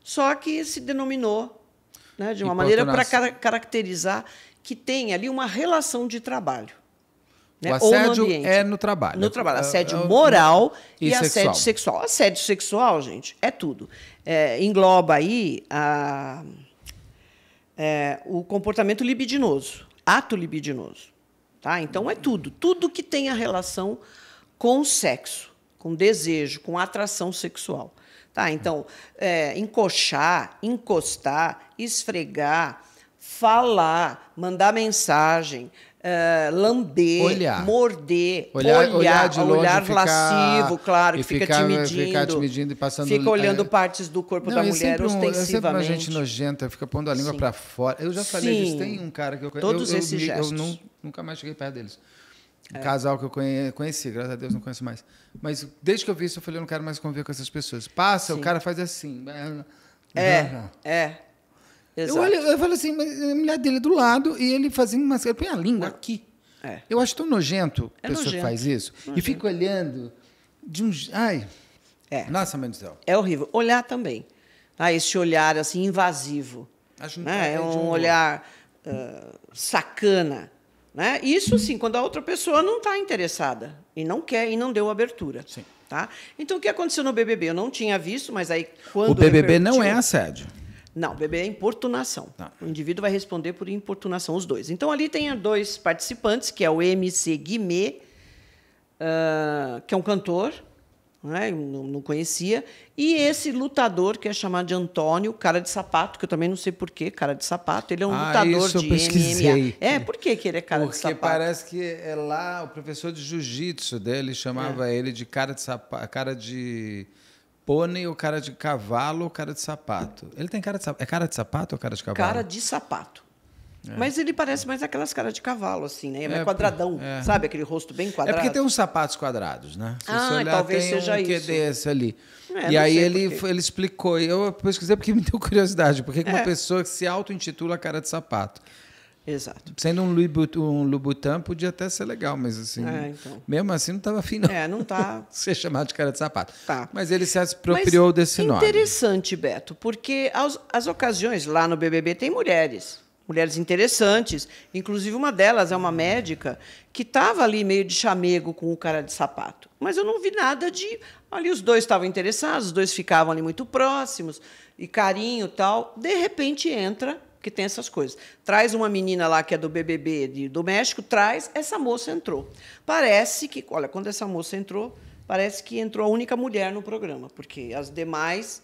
Só que se denominou né, de uma maneira para car caracterizar que tem ali uma relação de trabalho. Né? O assédio no é no trabalho. No trabalho. É, assédio é, é, moral e, e sexual. assédio sexual. Assédio sexual, gente, é tudo. É, engloba aí a, é, o comportamento libidinoso, ato libidinoso. Tá? Então é tudo, tudo que tem a relação com sexo, com desejo, com atração sexual. Tá? Então, é, encoxar, encostar, esfregar, falar, mandar mensagem, é, lamber, olhar. morder, olhar, olhar, olhar, de longe, olhar ficar, lascivo, claro, que fica te medindo. e passando, fica olhando é, partes do corpo não, da é mulher é um, ostensivamente. É sempre uma gente nojenta, fica pondo a língua para fora. Eu já falei Sim. disso, tem um cara que eu conheço. Todos eu, eu, esses gestos. Eu não, nunca mais cheguei perto deles. Um é. casal que eu conheci, graças a Deus não conheço mais. Mas desde que eu vi isso, eu falei, eu não quero mais conviver com essas pessoas. Passa, Sim. o cara faz assim. Né? É, é. Exato. Eu, olho, eu falo assim, a mulher dele é do lado e ele fazendo uma. Ele põe a língua aqui. É. Eu acho tão nojento a é pessoa nojento. que faz isso. Nojento. E fico olhando de um. Ai. É. Nossa, Deus do céu. É horrível. Olhar também. Ah, esse olhar assim invasivo. Acho né? É um olhar uh, sacana. Né? Isso sim, quando a outra pessoa não está interessada e não quer e não deu abertura. Sim. Tá? Então, o que aconteceu no BBB? Eu não tinha visto, mas aí quando. O BBB não é assédio. Não, BBB é importunação. Tá. O indivíduo vai responder por importunação, os dois. Então, ali tem dois participantes, que é o MC Guimê, uh, que é um cantor, né? não, não conhecia. E esse lutador, que é chamado de Antônio, cara de sapato, que eu também não sei porquê, cara de sapato, ele é um ah, lutador isso eu de pesquisei. MMA. É, por que, que ele é cara Porque de sapato? Porque parece que é lá, o professor de jiu-jitsu dele chamava é. ele de cara de sapato, cara de pônei ou cara de cavalo ou cara de sapato. Ele tem cara de sapato. É cara de sapato ou cara de cavalo? Cara de sapato. É. Mas ele parece mais aquelas caras de cavalo, assim, né? É, é quadradão, é. sabe? Aquele rosto bem quadrado. É porque tem uns sapatos quadrados, né? Se ah, olhar, talvez seja um é isso. desse ali. É, e aí ele, ele explicou. Eu pesquisei porque me deu curiosidade. Por que uma é. pessoa que se auto-intitula cara de sapato? Exato. Sendo um Louboutin, um podia até ser legal, mas assim, é, então. mesmo assim não estava afim não. É, não está. ser chamado de cara de sapato. Tá. Mas ele se apropriou mas desse interessante, nome. Interessante, Beto, porque as, as ocasiões lá no BBB tem mulheres mulheres interessantes. Inclusive, uma delas é uma médica que estava ali meio de chamego com o cara de sapato. Mas eu não vi nada de. Ali os dois estavam interessados, os dois ficavam ali muito próximos, e carinho tal. De repente entra, que tem essas coisas. Traz uma menina lá que é do BBB de, do México, traz, essa moça entrou. Parece que. Olha, quando essa moça entrou, parece que entrou a única mulher no programa, porque as demais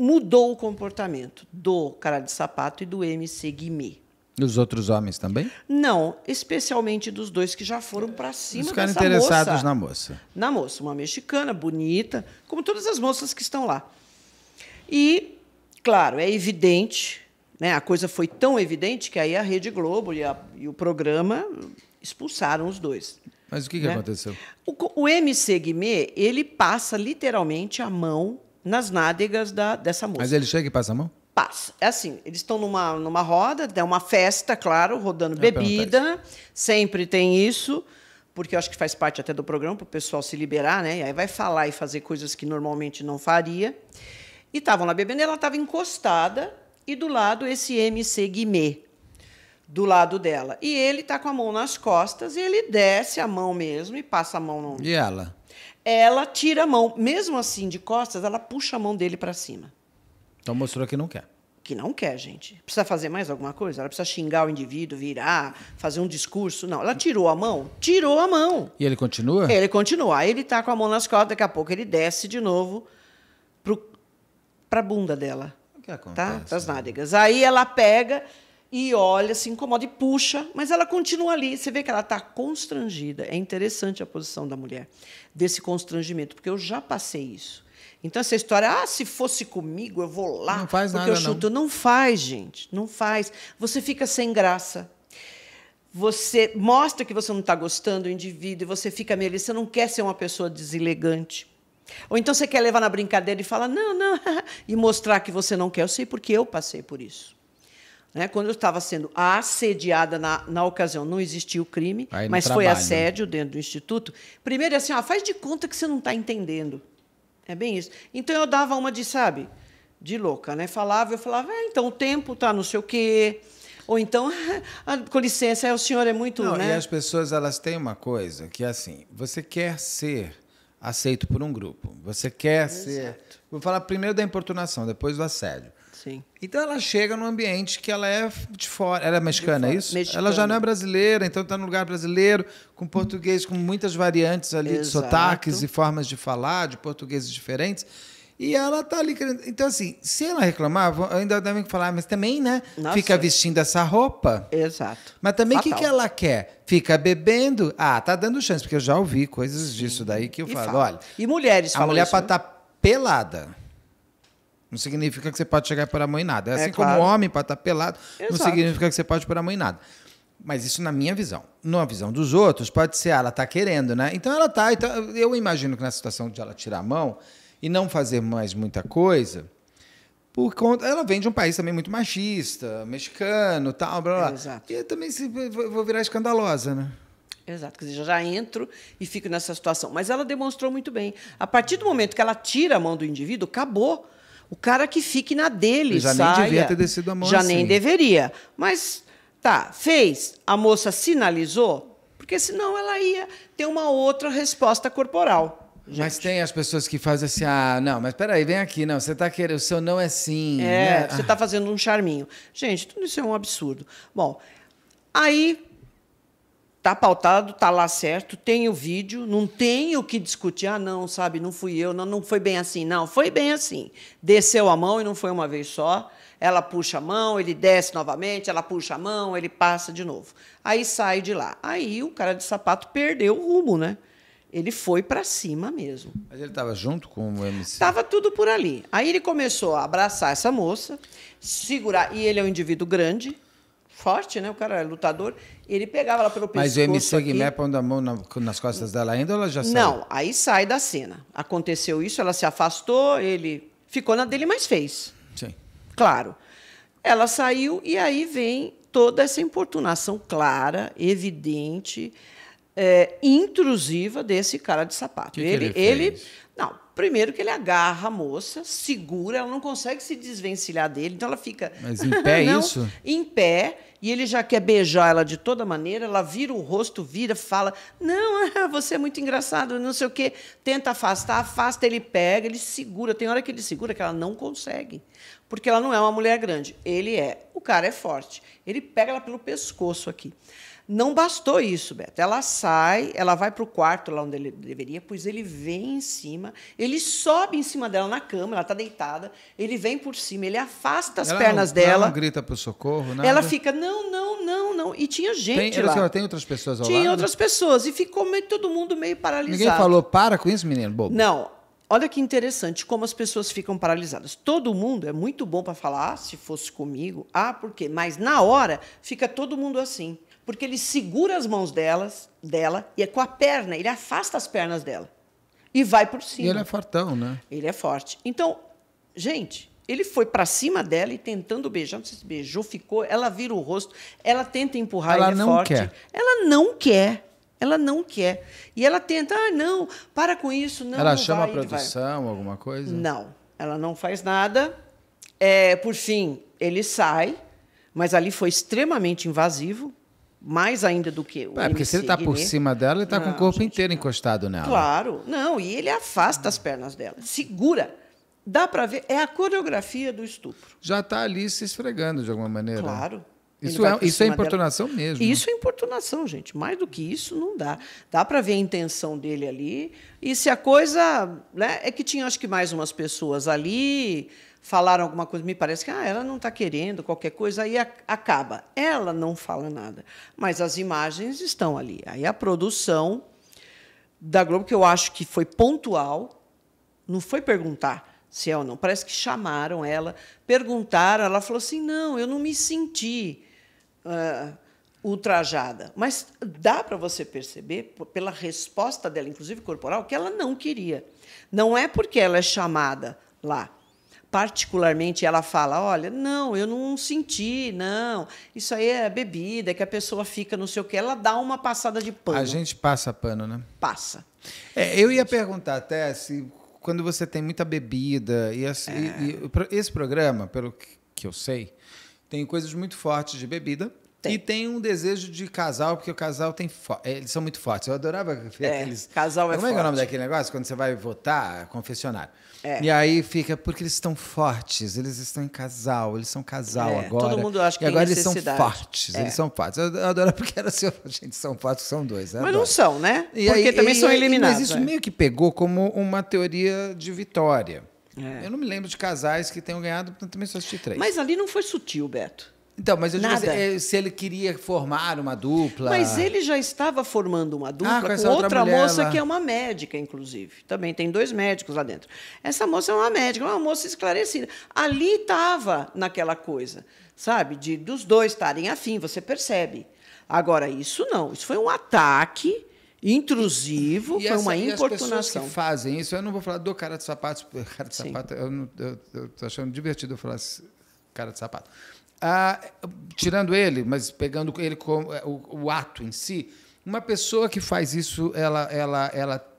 mudou o comportamento do cara de sapato e do MC Guimê. Dos os outros homens também? Não, especialmente dos dois que já foram para cima Eles ficaram interessados na moça. Na moça, uma mexicana, bonita, como todas as moças que estão lá. E, claro, é evidente, né? a coisa foi tão evidente que aí a Rede Globo e, a, e o programa expulsaram os dois. Mas o que, que né. aconteceu? O, o MC Guimê, ele passa literalmente a mão nas nádegas da, dessa moça. Mas ele chega e passa a mão? Passa. É assim, eles estão numa, numa roda, é uma festa, claro, rodando Eu bebida, sempre tem isso porque eu acho que faz parte até do programa para o pessoal se liberar, né? E aí vai falar e fazer coisas que normalmente não faria. E estavam lá bebendo, ela estava encostada e do lado esse MC Guimê, do lado dela. E ele está com a mão nas costas e ele desce a mão mesmo e passa a mão no. E ela? ela tira a mão, mesmo assim de costas, ela puxa a mão dele para cima. Então mostrou que não quer. Que não quer, gente. Precisa fazer mais alguma coisa? Ela precisa xingar o indivíduo, virar, fazer um discurso. Não, ela tirou a mão? Tirou a mão. E ele continua? Ele continua. Aí ele tá com a mão nas costas, daqui a pouco ele desce de novo para a bunda dela. O que tá? acontece? Tá? Das nádegas. Aí ela pega e olha, se incomoda e puxa, mas ela continua ali. Você vê que ela está constrangida. É interessante a posição da mulher, desse constrangimento, porque eu já passei isso. Então, essa história, ah, se fosse comigo, eu vou lá, não faz porque nada, eu chuto. Não. não faz, gente, não faz. Você fica sem graça. Você mostra que você não está gostando do indivíduo e você fica meio ali. Você não quer ser uma pessoa deselegante. Ou então você quer levar na brincadeira e falar, não, não, e mostrar que você não quer. Eu sei porque eu passei por isso. Né? Quando eu estava sendo assediada na, na ocasião, não existia o crime, mas trabalho. foi né? assédio dentro do instituto. Primeiro, assim, ó, faz de conta que você não está entendendo. É bem isso. Então eu dava uma de, sabe, de louca, né? Falava, eu falava, é, então o tempo está não sei o quê. Ou então, ah, com licença, é, o senhor é muito. Não, né? E as pessoas elas têm uma coisa que é assim: você quer ser aceito por um grupo, você quer é ser. Certo. Vou falar primeiro da importunação, depois do assédio. Sim. Então ela chega num ambiente que ela é de fora. Ela é mexicana, é isso? Mexicana. Ela já não é brasileira, então está num lugar brasileiro, com português, com muitas variantes ali Exato. de sotaques e formas de falar, de portugueses diferentes. E ela tá ali querendo. Então, assim, se ela reclamar, ainda devem falar, mas também, né? Nossa. Fica vestindo essa roupa. Exato. Mas também o que, que ela quer? Fica bebendo. Ah, tá dando chance, porque eu já ouvi coisas disso daí que eu e falo. Fala. Olha. E mulheres A mulher isso, pra estar né? tá pelada. Não significa que você pode chegar para a mãe nada. É, é assim claro. como o homem para estar tá pelado, Exato. não significa que você pode para a mãe nada. Mas isso na minha visão. Na visão dos outros, pode ser, ah, ela está querendo, né? Então ela está. Então, eu imagino que na situação de ela tirar a mão e não fazer mais muita coisa, por conta. Ela vem de um país também muito machista, mexicano, tal, blá blá. Exato. E eu também se, vou virar escandalosa, né? Exato, quer dizer, já entro e fico nessa situação. Mas ela demonstrou muito bem. A partir do momento que ela tira a mão do indivíduo, acabou o cara que fique na dele, já saia. nem devia ter descido a mão Já assim. nem deveria. Mas, tá, fez. A moça sinalizou, porque senão ela ia ter uma outra resposta corporal. Gente. Mas tem as pessoas que fazem assim, ah, não, mas peraí, vem aqui, não, você tá querendo, o seu não é sim. É, né? você tá fazendo um charminho. Gente, tudo isso é um absurdo. Bom, aí Tá pautado, tá lá certo, tem o vídeo, não tem o que discutir. Ah, não, sabe, não fui eu, não, não foi bem assim. Não, foi bem assim. Desceu a mão e não foi uma vez só. Ela puxa a mão, ele desce novamente, ela puxa a mão, ele passa de novo. Aí sai de lá. Aí o cara de sapato perdeu o rumo, né? Ele foi para cima mesmo. Mas ele estava junto com o MC? Tava tudo por ali. Aí ele começou a abraçar essa moça, segurar. E ele é um indivíduo grande, forte, né? O cara é lutador. Ele pegava ela pelo pescoço. Mas o MC Guimé pondo a mão na, nas costas dela ainda ou ela já saiu? Não, aí sai da cena. Aconteceu isso, ela se afastou, ele ficou na dele, mas fez. Sim. Claro. Ela saiu e aí vem toda essa importunação clara, evidente, é, intrusiva desse cara de sapato. Que ele, que ele, ele não, primeiro que ele agarra a moça, segura, ela não consegue se desvencilhar dele, então ela fica. Mas em pé não, isso? Em pé e ele já quer beijar ela de toda maneira, ela vira o rosto, vira, fala: Não, você é muito engraçado, não sei o quê. Tenta afastar, afasta, ele pega, ele segura. Tem hora que ele segura que ela não consegue, porque ela não é uma mulher grande. Ele é. O cara é forte. Ele pega ela pelo pescoço aqui. Não bastou isso, Beto. Ela sai, ela vai para o quarto lá onde ele deveria, pois ele vem em cima, ele sobe em cima dela na cama, ela está deitada, ele vem por cima, ele afasta as ela pernas não, dela. Ela não grita para o socorro, nada. Ela fica, não, não, não, não. E tinha gente tem, lá. Senhora, tem outras pessoas ao tinha lado? Tinha outras pessoas. E ficou meio, todo mundo meio paralisado. Ninguém falou, para com isso, menino bobo. Não. Olha que interessante como as pessoas ficam paralisadas. Todo mundo é muito bom para falar, ah, se fosse comigo, ah, por quê? Mas na hora fica todo mundo assim porque ele segura as mãos delas, dela e é com a perna, ele afasta as pernas dela e vai por cima. E ele é fortão, né? Ele é forte. Então, gente, ele foi para cima dela e tentando beijar, não sei se beijou, ficou, ela vira o rosto, ela tenta empurrar, ela ele é não forte. Quer. Ela não quer. Ela não quer. E ela tenta, ah, não, para com isso, não. Ela não chama vai, a produção, alguma coisa? Não, ela não faz nada. É, por fim, ele sai, mas ali foi extremamente invasivo, mais ainda do que o É, porque se ele está por cima dela, ele está com o corpo gente, inteiro não. encostado nela. Claro, não, e ele afasta as pernas dela, segura. Dá para ver, é a coreografia do estupro. Já está ali se esfregando de alguma maneira. Claro, é isso é, isso é importunação dela. mesmo. Né? Isso é importunação, gente. Mais do que isso, não dá. Dá para ver a intenção dele ali. E se a coisa. Né, é que tinha, acho que, mais umas pessoas ali, falaram alguma coisa, me parece que ah, ela não está querendo qualquer coisa, aí acaba. Ela não fala nada. Mas as imagens estão ali. Aí a produção da Globo, que eu acho que foi pontual, não foi perguntar se é ou não. Parece que chamaram ela, perguntaram, ela falou assim: não, eu não me senti uh, ultrajada. Mas dá para você perceber, pela resposta dela, inclusive corporal, que ela não queria. Não é porque ela é chamada lá. Particularmente, ela fala: olha, não, eu não senti, não. Isso aí é bebida, é que a pessoa fica não sei o quê. Ela dá uma passada de pano. A gente passa pano, né? Passa. É, eu ia perguntar até se quando você tem muita bebida e, assim, é. e, e esse programa, pelo que eu sei, tem coisas muito fortes de bebida. Tem. E tem um desejo de casal, porque o casal tem. É, eles são muito fortes. Eu adorava ver é, aqueles. Casal é Como forte. é, é o nome daquele negócio? Quando você vai votar, confessionário. É. E aí fica, porque eles estão fortes, eles estão em casal, eles são casal é, agora. Todo mundo acha que E agora eles são fortes, é. eles são fortes. Eu, eu adoro porque era assim, gente, são fortes, são dois. É mas não são, né? E porque aí, também e, são eliminados. Mas isso né? meio que pegou como uma teoria de vitória. É. Eu não me lembro de casais que tenham ganhado, portanto também só assisti três. Mas ali não foi sutil, Beto. Então, mas eu digo assim, é, se ele queria formar uma dupla. Mas ele já estava formando uma dupla ah, com, com, outra, outra moça lá. que é uma médica, inclusive. Também tem dois médicos lá dentro. Essa moça é uma médica, uma moça esclarecida. Ali estava naquela coisa, sabe? De dos dois estarem afim, você percebe. Agora, isso não. Isso foi um ataque intrusivo, e foi essa, uma importunação. as pessoas que fazem isso, eu não vou falar do cara de sapato, cara de Sim. sapato, eu, estou achando divertido eu falar cara de sapato. Ah, tirando ele, mas pegando ele como é, o, o, ato em si, uma pessoa que faz isso, ela, ela, ela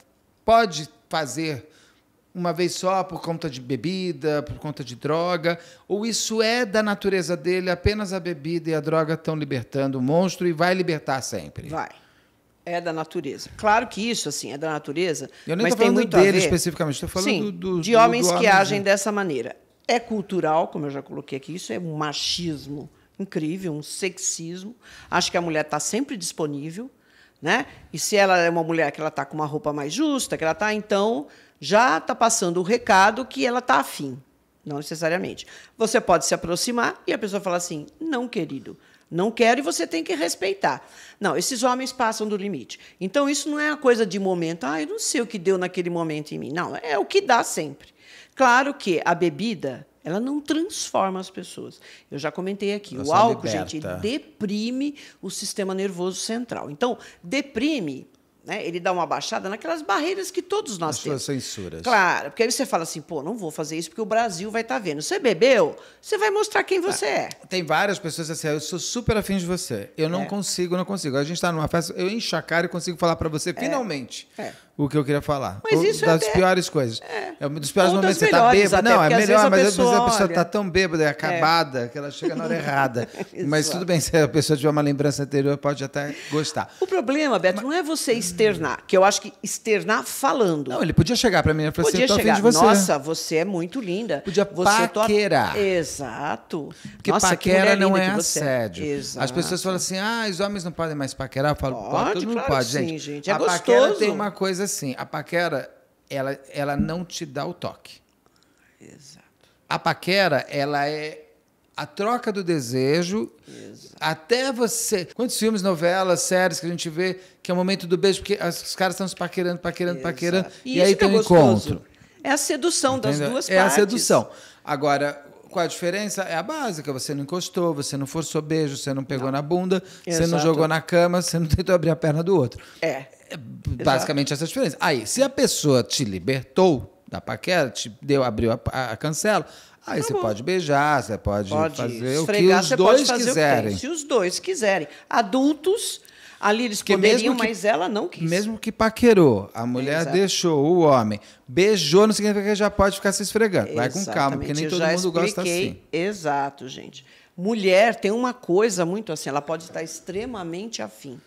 pode fazer uma vez só por conta de bebida, por conta de droga, ou isso é da natureza dele, apenas a bebida e a droga estão libertando o monstro e vai libertar sempre? Vai. É da natureza. Claro que isso, assim, é da natureza. Eu nem mas tem muito dele especificamente, estou falando Sim, do, do, de homens do, do que homem, agem né? dessa maneira. É cultural, como eu já coloquei aqui, isso é um machismo incrível, um sexismo. Acho que a mulher está sempre disponível, né? E se ela é uma mulher que ela está com uma roupa mais justa, que ela está, então, já está passando o recado que ela está afim. Não necessariamente. Você pode se aproximar e a pessoa fala assim: não, querido, não quero e você tem que respeitar. Não, esses homens passam do limite. Então, isso não é uma coisa de momento. Ah, eu não sei o que deu naquele momento em mim. Não, é o que dá sempre. Claro que a bebida, ela não transforma as pessoas. Eu já comentei aqui. o álcool, liberta. gente, deprime o sistema nervoso central. Então, deprime né? Ele dá uma baixada naquelas barreiras que todos nós As temos. Suas censuras. Claro, porque aí você fala assim, pô, não vou fazer isso porque o Brasil vai estar tá vendo. Você bebeu, você vai mostrar quem você ah, é. Tem várias pessoas assim, ah, eu sou super afim de você. Eu não é. consigo, não consigo. A gente está numa festa, eu encho a cara e consigo falar para você é. finalmente. É o que eu queria falar. Mas isso é das é piores coisas. É, é um dos piores momentos você tá bêbado. Não, é melhor, mas às vezes a pessoa tá olha... tá tão bêbada, é, é acabada, é. que ela chega na hora errada. mas tudo bem, se a pessoa tiver uma lembrança anterior, pode até gostar. O problema, Beto, mas... não é você externar, que eu acho que externar falando. Não, ele podia chegar para mim e falar assim, podia assim, de Você. Nossa, você é muito linda. Podia você paquera. Tô... Exato. Porque Nossa, paquera não é, é assédio. Exato. As pessoas falam assim, ah, os homens não podem mais paquerar. Eu falo, pode, pode, mundo pode, gente. A paquera tem uma coisa assim, a paquera, ela, ela não te dá o toque. Exato. A paquera, ela é a troca do desejo Exato. até você. Quantos filmes, novelas, séries que a gente vê que é o momento do beijo, porque os caras estão se paquerando, paquerando, Exato. paquerando, e, e aí é tem o um encontro. É a sedução Entendeu? das duas é partes. É a sedução. Agora, qual a diferença? É a básica. Você não encostou, você não forçou beijo, você não pegou não. na bunda, Exato. você não jogou na cama, você não tentou abrir a perna do outro. É basicamente Exato. essa diferença. Aí, se a pessoa te libertou da paquera, te deu, abriu a, a cancela, Aí tá você bom. pode beijar, você pode, pode fazer o que os dois quiserem. se os dois quiserem. Adultos, ali eles Porque poderiam, que, mas ela não quis. Mesmo que paquerou, a mulher Exato. deixou o homem, beijou, não significa que já pode ficar se esfregando. Vai com calma, porque nem Eu todo mundo expliquei. gosta assim. Exato, gente. Mulher tem uma coisa muito assim, ela pode estar extremamente afim.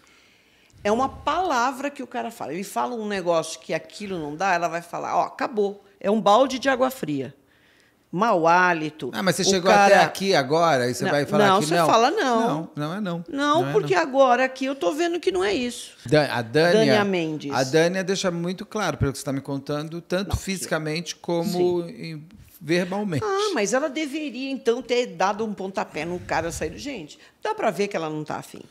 É uma palavra que o cara fala. Ele fala um negócio que aquilo não dá, ela vai falar, ó, oh, acabou. É um balde de água fria. Mau hálito. Ah, mas você chegou cara... até aqui agora e você não, vai falar não, que não? Não, você fala não. Não, não é não. Não, não é porque é não. agora aqui eu tô vendo que não é isso. Dan, a Dânia, Dânia Mendes. A Dânia deixa muito claro, pelo que você está me contando, tanto fisicamente como verbalmente. Ah, mas ela deveria então ter dado um pontapé no cara saindo. Gente, dá para ver que ela não tá afim.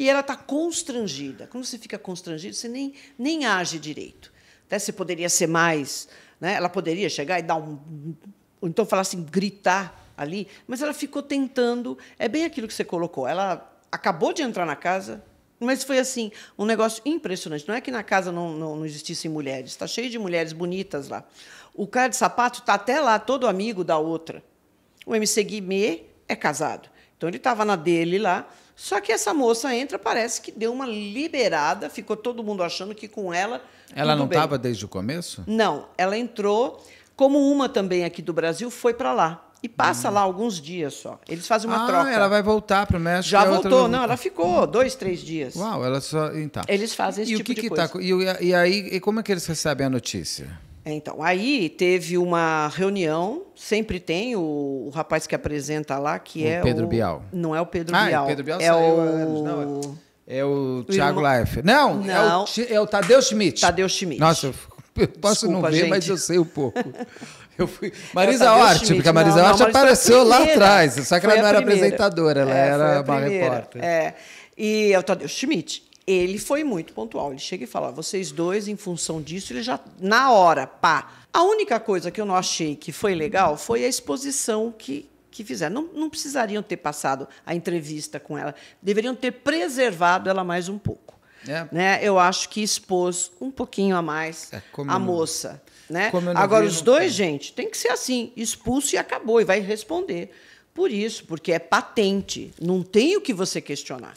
E ela está constrangida. Quando você fica constrangido, você nem, nem age direito. Até você poderia ser mais. Né? Ela poderia chegar e dar um. Ou então falar assim, gritar ali. Mas ela ficou tentando. É bem aquilo que você colocou. Ela acabou de entrar na casa, mas foi assim, um negócio impressionante. Não é que na casa não, não, não existissem mulheres, está cheio de mulheres bonitas lá. O cara de sapato está até lá, todo amigo da outra. O MC Guimê é casado. Então ele estava na dele lá, só que essa moça entra, parece que deu uma liberada, ficou todo mundo achando que com ela. Ela não estava desde o começo? Não, ela entrou, como uma também aqui do Brasil, foi para lá. E passa hum. lá alguns dias só. Eles fazem uma ah, troca. Ela vai voltar para o México. Já é voltou, não, ela ficou dois, três dias. Uau, ela só. Então. Eles fazem esse e tipo que de que tá coisa. Tá, e, e aí, e como é que eles recebem a notícia? É, então, aí teve uma reunião, sempre tem o, o rapaz que apresenta lá, que o é Pedro o... Bial. Não é o Pedro ah, é, Bial. Ah, é o Pedro Bial é saiu o... É. Não, é, o, Thiago Leifert. Não, não. É, o, é o Tadeu Schmidt. Tadeu Schmidt. Nossa, eu posso Desculpa, não ver, gente. mas eu sei um pouco. Eu fui. Marisa eu Hort, porque a Marisa não, Hort apareceu lá atrás. Só que ela não era apresentadora, ela é, era uma repórter. É. E é o Tadeu Schmidt. Ele foi muito pontual. Ele chega e fala: vocês dois, em função disso, ele já, na hora, pá. A única coisa que eu não achei que foi legal foi a exposição que, que fizeram. Não, não precisariam ter passado a entrevista com ela, deveriam ter preservado ela mais um pouco. É. Né? Eu acho que expôs um pouquinho a mais é, a moça. Né? Agora, vi, os dois, tem. gente, tem que ser assim: expulso e acabou, e vai responder. Por isso, porque é patente, não tem o que você questionar.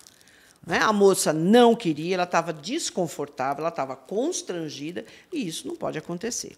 Né? A moça não queria, ela estava desconfortável, ela estava constrangida, e isso não pode acontecer.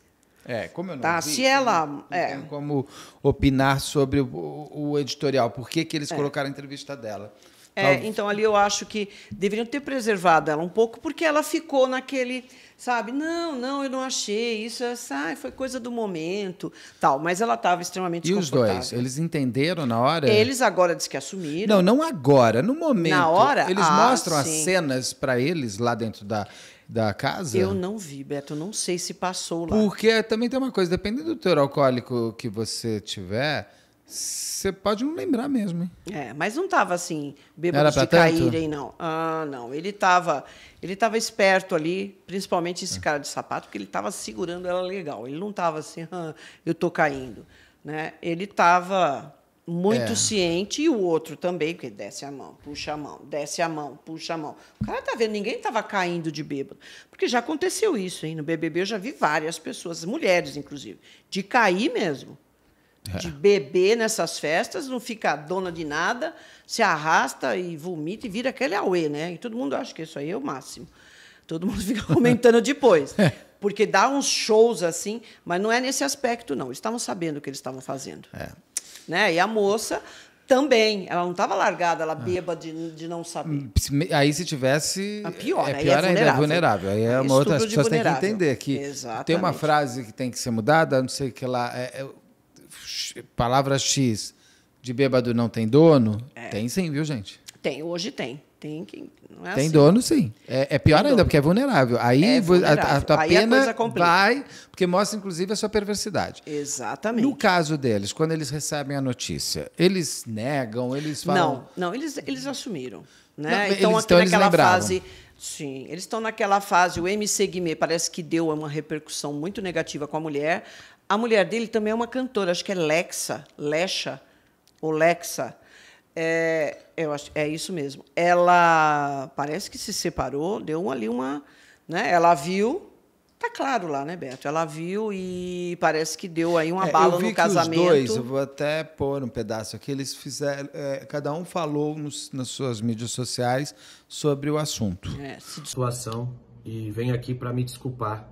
É, como eu não tá? vi, se ela, não, não é. como opinar sobre o, o editorial, por que, que eles é. colocaram a entrevista dela. É, então ali eu acho que deveriam ter preservado ela um pouco, porque ela ficou naquele, sabe, não, não, eu não achei, isso é, foi coisa do momento, tal. Mas ela estava extremamente E os dois, eles entenderam na hora? Eles agora diz que assumiram. Não, não agora, no momento. Na hora? Eles ah, mostram sim. as cenas para eles lá dentro da da casa? Eu não vi, Beto. Não sei se passou lá. Porque também tem uma coisa, dependendo do teor alcoólico que você tiver, você pode não lembrar mesmo, hein? É, mas não estava assim, bêbado de tanto? caírem, não. Ah, não. Ele estava ele tava esperto ali, principalmente esse é. cara de sapato, porque ele estava segurando ela legal. Ele não estava assim, ah, eu tô caindo. Né? Ele estava muito é. ciente e o outro também, porque desce a mão, puxa a mão, desce a mão, puxa a mão. O cara tá vendo, ninguém estava caindo de bêbado. Porque já aconteceu isso, hein? No BBB eu já vi várias pessoas, mulheres inclusive, de cair mesmo é. de beber nessas festas, não fica dona de nada, se arrasta e vomita e vira aquele auê, né? E todo mundo acha que isso aí é o máximo. Todo mundo fica comentando depois. É. Porque dá uns shows assim, mas não é nesse aspecto, não. Eles estavam sabendo o que eles estavam fazendo. É. Né? E a moça também. Ela não estava largada, ela beba de, de não saber. Hum, aí se tivesse. A pior, é, né? é pior é ainda, é vulnerável. Aí é uma outra. As pessoas têm que entender que Exatamente. tem uma frase que tem que ser mudada, não sei que lá. É, palavra X de bêbado não tem dono? É. Tem sim, viu, gente? Tem, hoje tem. Tem, quem, é tem assim. dono, sim. É, é pior tem ainda, dono. porque é vulnerável. Aí é vulnerável. A, a tua Aí pena é vai, porque mostra, inclusive, a sua perversidade. Exatamente. No caso deles, quando eles recebem a notícia, eles negam, eles falam. Não, não, eles, eles assumiram. Né? Não, então, eles, aqui então, naquela fase. Sim, eles estão naquela fase, o MC Guimê parece que deu uma repercussão muito negativa com a mulher. A mulher dele também é uma cantora, acho que é Lexa, Lexa, ou Lexa. É, eu acho, é isso mesmo. Ela parece que se separou, deu ali uma. Né? Ela viu. Tá claro lá, né, Beto? Ela viu e parece que deu aí uma é, bala eu vi no que casamento. Os dois, eu vou até pôr um pedaço aqui. Eles fizeram. É, cada um falou nos, nas suas mídias sociais sobre o assunto. É, situação e vem aqui para me desculpar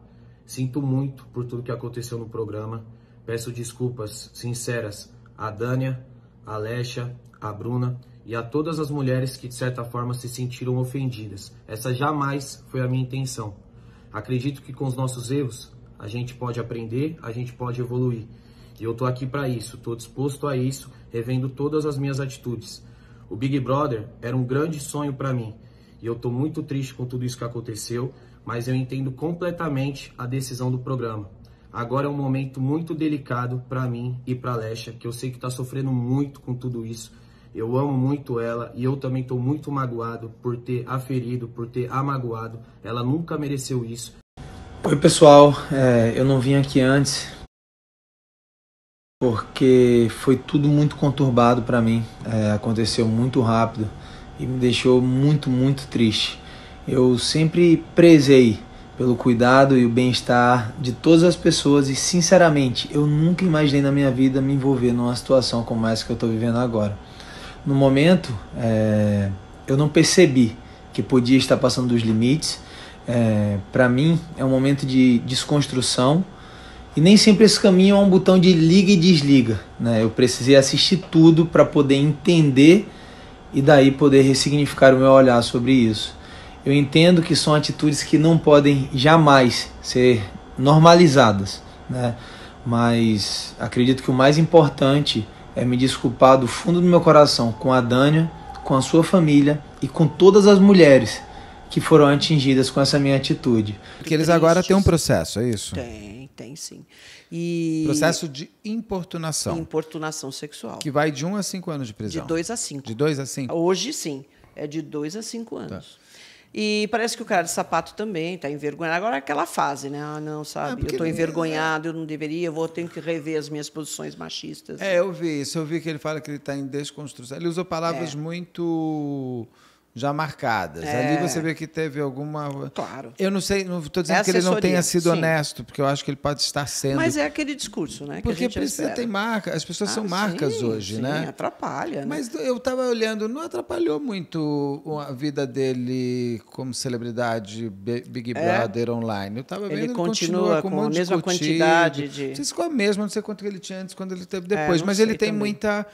Sinto muito por tudo que aconteceu no programa. Peço desculpas sinceras a Dânia, a Alexa, a Bruna e a todas as mulheres que de certa forma se sentiram ofendidas. Essa jamais foi a minha intenção. Acredito que com os nossos erros a gente pode aprender, a gente pode evoluir. E eu tô aqui para isso, tô disposto a isso, revendo todas as minhas atitudes. O Big Brother era um grande sonho para mim, e eu tô muito triste com tudo isso que aconteceu, mas eu entendo completamente a decisão do programa. Agora é um momento muito delicado para mim e para a Lesha, que eu sei que está sofrendo muito com tudo isso. Eu amo muito ela e eu também estou muito magoado por ter aferido, por ter amagoado. Ela nunca mereceu isso. Oi, pessoal. É, eu não vim aqui antes porque foi tudo muito conturbado para mim. É, aconteceu muito rápido e me deixou muito, muito triste. Eu sempre prezei pelo cuidado e o bem-estar de todas as pessoas e, sinceramente, eu nunca imaginei na minha vida me envolver numa situação como essa que eu estou vivendo agora. No momento, é, eu não percebi que podia estar passando dos limites. É, Para mim, é um momento de desconstrução e nem sempre esse caminho é um botão de liga e desliga. Né? Eu precisei assistir tudo para poder entender e daí poder ressignificar o meu olhar sobre isso. Eu entendo que são atitudes que não podem jamais ser normalizadas, né? Mas acredito que o mais importante é me desculpar do fundo do meu coração com a Dânia, com a sua família e com todas as mulheres que foram atingidas com essa minha atitude. Porque eles agora têm um processo, é isso? Tem, tem sim. E... Processo de importunação. Importunação sexual. Que vai de 1 um a 5 anos de prisão. De 2 a 5. De dois a cinco. Hoje sim, é de 2 a 5 tá. anos. Tá. E parece que o cara de sapato também está envergonhado. Agora é aquela fase, né? Ah, não, sabe? Ah, eu estou é, envergonhado, é... eu não deveria, eu vou ter que rever as minhas posições machistas. É, eu vi isso. Eu vi que ele fala que ele está em desconstrução. Ele usou palavras é. muito já marcadas. É. Ali você vê que teve alguma. Claro. Eu não sei, não estou dizendo é que ele não tenha sido sim. honesto, porque eu acho que ele pode estar sendo. Mas é aquele discurso, né? Porque precisa ter marca. As pessoas ah, são marcas sim, hoje, sim, né? Atrapalha. Né? Mas eu estava olhando, não atrapalhou muito a vida dele como celebridade Big é? Brother é. online. Eu estava vendo ele continua, ele continua com, com a mesma quantidade de. Não sei se com a mesma, não sei quanto que ele tinha antes, quando ele teve depois. É, mas ele tem muita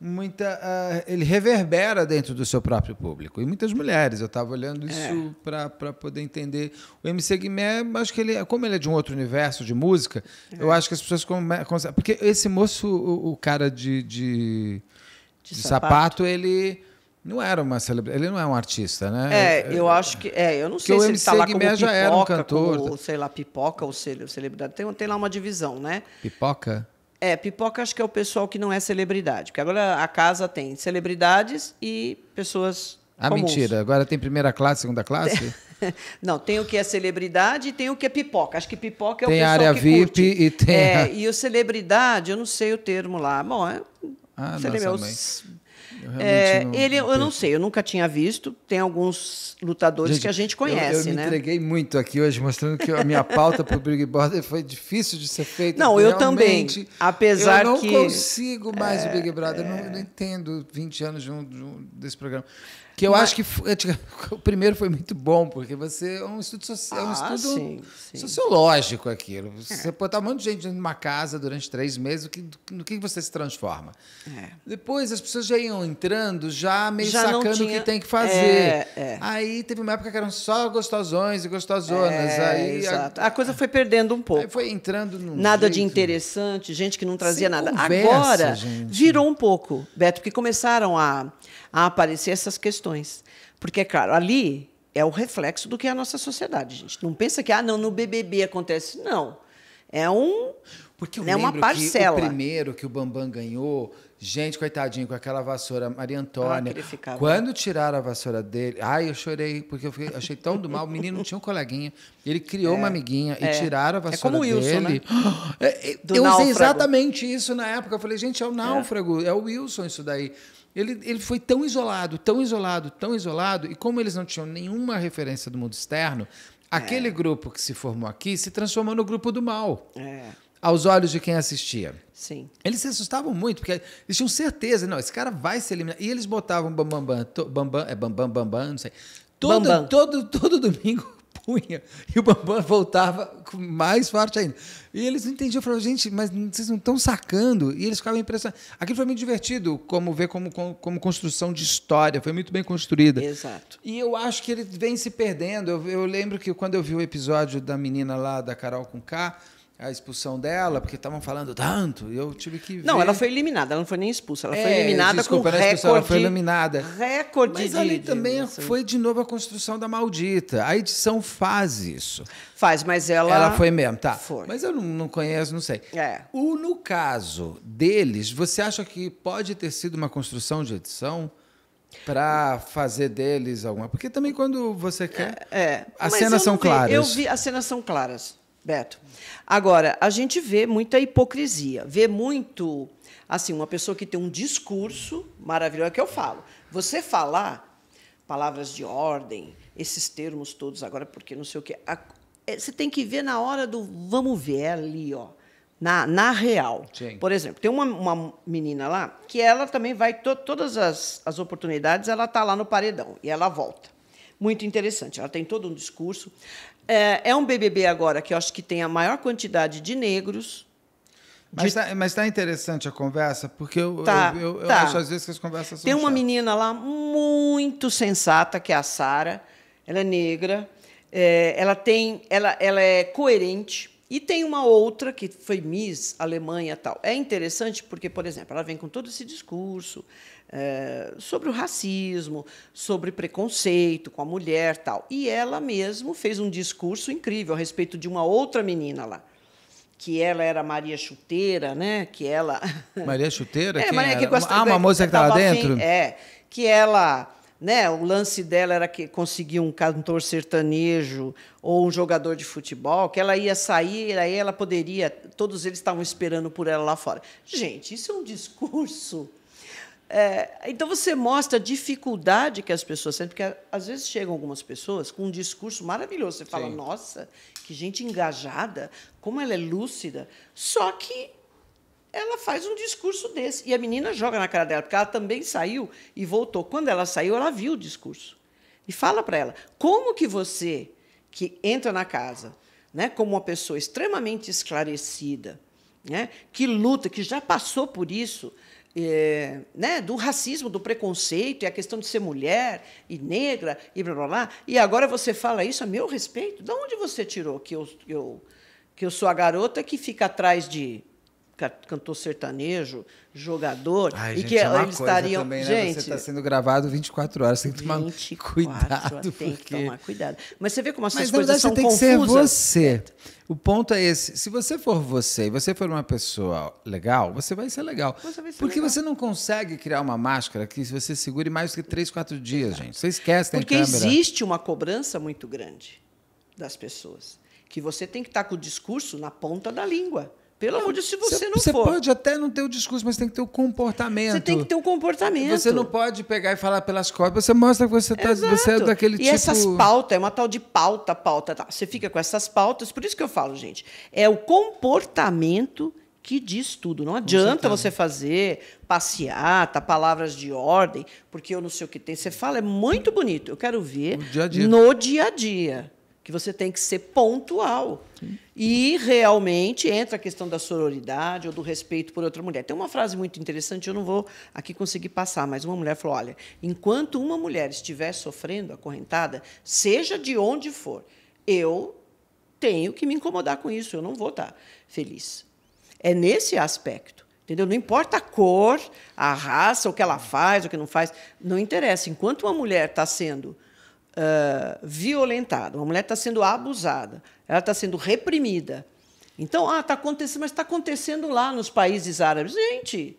muita uh, ele reverbera dentro do seu próprio público e muitas mulheres eu estava olhando é. isso é. para poder entender o MC Guimé acho que ele é, como ele é de um outro universo de música é. eu acho que as pessoas conseguem porque esse moço o, o cara de de, de, de sapato. sapato ele não era uma celebridade, ele não é um artista, né? É, eu acho que. É, eu não sei Porque se ele está lá como pipoca, já era um cantor. Como, tá? sei lá, pipoca ou celebridade. Tem, tem lá uma divisão, né? Pipoca? É, pipoca acho que é o pessoal que não é celebridade. Porque agora a casa tem celebridades e pessoas. Ah, comuns. mentira. Agora tem primeira classe, segunda classe? não, tem o que é celebridade e tem o que é pipoca. Acho que pipoca é tem o pessoal área VIP curte. e tem. É, a... E o celebridade, eu não sei o termo lá. Bom, é. Ah, nossa, é os eu é, não, ele, não eu não sei, eu nunca tinha visto. Tem alguns lutadores gente, que a gente conhece, eu, eu me né? entreguei muito aqui hoje, mostrando que a minha pauta para o Big Brother foi difícil de ser feita. Não, eu também. Apesar eu não que... consigo mais é, o Big é, Brother. É... Eu, não, eu, não, entendo 20 anos de um, de um, desse programa. Que eu Mas... acho que foi, é, tipo, o primeiro foi muito bom, porque você é um estudo, social, é ah, um estudo sim, sim. sociológico aquilo. Você é. botar um monte de gente numa casa durante três meses, no que, no que você se transforma. É. Depois as pessoas já iam entrando, já meio já sacando tinha... o que tem que fazer. É, é, aí teve uma época que eram só gostosões e gostosonas. aí, exato. A... a, coisa foi perdendo um pouco. Aí foi entrando num Nada jeito... de interessante, gente que não trazia Sem nada. Conversa, Agora gente. virou um pouco, Beto, porque começaram a a aparecer essas questões. Porque, é claro, ali é o reflexo do que é a nossa sociedade, gente. Não pensa que, ah, não, no BBB acontece. Não. É um. Porque eu é uma parcela. que o primeiro que o Bambam ganhou, gente, coitadinho, com aquela vassoura, Maria Antônia. Ah, Quando tiraram a vassoura dele, ai, eu chorei, porque eu fiquei, achei tão do mal. O menino tinha um coleguinha, ele criou é, uma amiguinha é. e tiraram a é vassoura é como o Wilson, Né? É, eu usei exatamente isso na época. Eu falei, gente, é o náufrago, é, é o Wilson isso daí. Ele, ele foi tão isolado, tão isolado, tão isolado, e como eles não tinham nenhuma referência do mundo externo, é. aquele grupo que se formou aqui se transformou no grupo do mal. É. Aos olhos de quem assistia. Sim. Eles se assustavam muito, porque eles tinham certeza, não, esse cara vai se eliminar. E eles botavam bambambam, bambam, é bambam, bambam, não sei. Todo, todo, todo domingo punha. E o Bambam voltava mais forte ainda. E eles não entendiam. falavam, gente, mas vocês não estão sacando. E eles ficavam impressionados. Aquilo foi muito divertido, como ver como, como, como, construção de história. Foi muito bem construída. Exato. E eu acho que ele vem se perdendo. Eu, eu lembro que quando eu vi o episódio da menina lá, da Carol com K a expulsão dela, porque estavam falando tanto, e eu tive que ver. Não, ela foi eliminada, ela não foi nem expulsa, ela é, foi eliminada desculpa, com recorde. É expulsão, ela foi eliminada. Recorde Mas de, ali de, também de... Assim. foi de novo a construção da maldita. A edição faz isso. Faz, mas ela. Ela foi mesmo, tá. Foi. Mas eu não, não conheço, não sei. É. O, no caso deles, você acha que pode ter sido uma construção de edição? para fazer deles alguma. Porque também quando você quer. É, é. as Mas cenas são vi, claras. Eu vi, as cenas são claras. Beto. Agora, a gente vê muita hipocrisia, vê muito, assim, uma pessoa que tem um discurso maravilhoso, é que eu falo. Você falar palavras de ordem, esses termos todos agora, porque não sei o quê. A, é, você tem que ver na hora do vamos ver é ali, ó. Na, na real. Sim. Por exemplo, tem uma, uma menina lá que ela também vai, to, todas as, as oportunidades, ela está lá no paredão e ela volta muito interessante. Ela tem todo um discurso. É, é um BBB agora que eu acho que tem a maior quantidade de negros. Mas, de... Tá, tá interessante a conversa, porque eu, tá, eu, eu, eu tá. acho às vezes que as conversas são. Tem uma chato. menina lá muito sensata, que é a Sara. Ela é negra, é, ela, tem, ela, ela é coerente. E tem uma outra que foi Miss Alemanha tal. É interessante porque, por exemplo, ela vem com todo esse discurso é, sobre o racismo, sobre preconceito com a mulher tal. E ela mesmo fez um discurso incrível a respeito de uma outra menina lá que ela era Maria Chuteira, né? Que ela Maria Chuteira, é, Maria, que gostava, ah, uma moça que estava dentro. é, que ela, né? O lance dela era que conseguia um cantor sertanejo ou um jogador de futebol, que ela ia sair, aí ela poderia. Todos eles estavam esperando por ela lá fora. Gente, isso é um discurso é, então você mostra a dificuldade que as pessoas sentem, porque às vezes chegam algumas pessoas com um discurso maravilhoso. Você fala, Sim. nossa, que gente engajada, como ela é lúcida. Só que ela faz um discurso desse. E a menina joga na cara dela, porque ela também saiu e voltou. Quando ela saiu, ela viu o discurso. E fala para ela: como que você, que entra na casa, né, como uma pessoa extremamente esclarecida, né, que luta, que já passou por isso, é, né, do racismo, do preconceito, e a questão de ser mulher e negra e blá blá blá. E agora você fala isso a meu respeito? De onde você tirou que eu, eu, que eu sou a garota que fica atrás de cantor sertanejo, jogador, Ai, e gente, que é eles estariam. Também, gente, né? Você está sendo gravado 24 horas, você tem que tomar cuidado. Tem porque... que tomar cuidado. Mas você vê como essas Mas, coisas verdade, são confusas. Mas, na verdade, você tem que ser você. É. O ponto é esse. Se você for você e você for uma pessoa legal, você vai ser legal. Você vai ser porque legal. você não consegue criar uma máscara que você segure mais do que 3, 4 dias, Exato. gente. Você esquece, tem Porque câmera. existe uma cobrança muito grande das pessoas. Que você tem que estar com o discurso na ponta da língua. Pelo é, amor de Deus, se você cê, não cê for. Você pode até não ter o discurso, mas tem que ter o comportamento. Você tem que ter o um comportamento. Você não pode pegar e falar pelas cópias, você mostra que você, tá, você é daquele e tipo. E essas pautas, é uma tal de pauta, pauta. Tá. Você fica com essas pautas, por isso que eu falo, gente. É o comportamento que diz tudo. Não adianta você fazer passeata, tá, palavras de ordem, porque eu não sei o que tem. Você fala, é muito bonito. Eu quero ver dia dia. no dia a dia que você tem que ser pontual. Sim. E realmente entra a questão da sororidade ou do respeito por outra mulher. Tem uma frase muito interessante, eu não vou aqui conseguir passar, mas uma mulher falou: olha, enquanto uma mulher estiver sofrendo acorrentada, seja de onde for, eu tenho que me incomodar com isso, eu não vou estar feliz. É nesse aspecto. Entendeu? Não importa a cor, a raça, o que ela faz, o que não faz, não interessa. Enquanto uma mulher está sendo ah, violentada, uma mulher está sendo abusada, ela está sendo reprimida. Então, ah, está acontecendo, mas está acontecendo lá nos países árabes. Gente,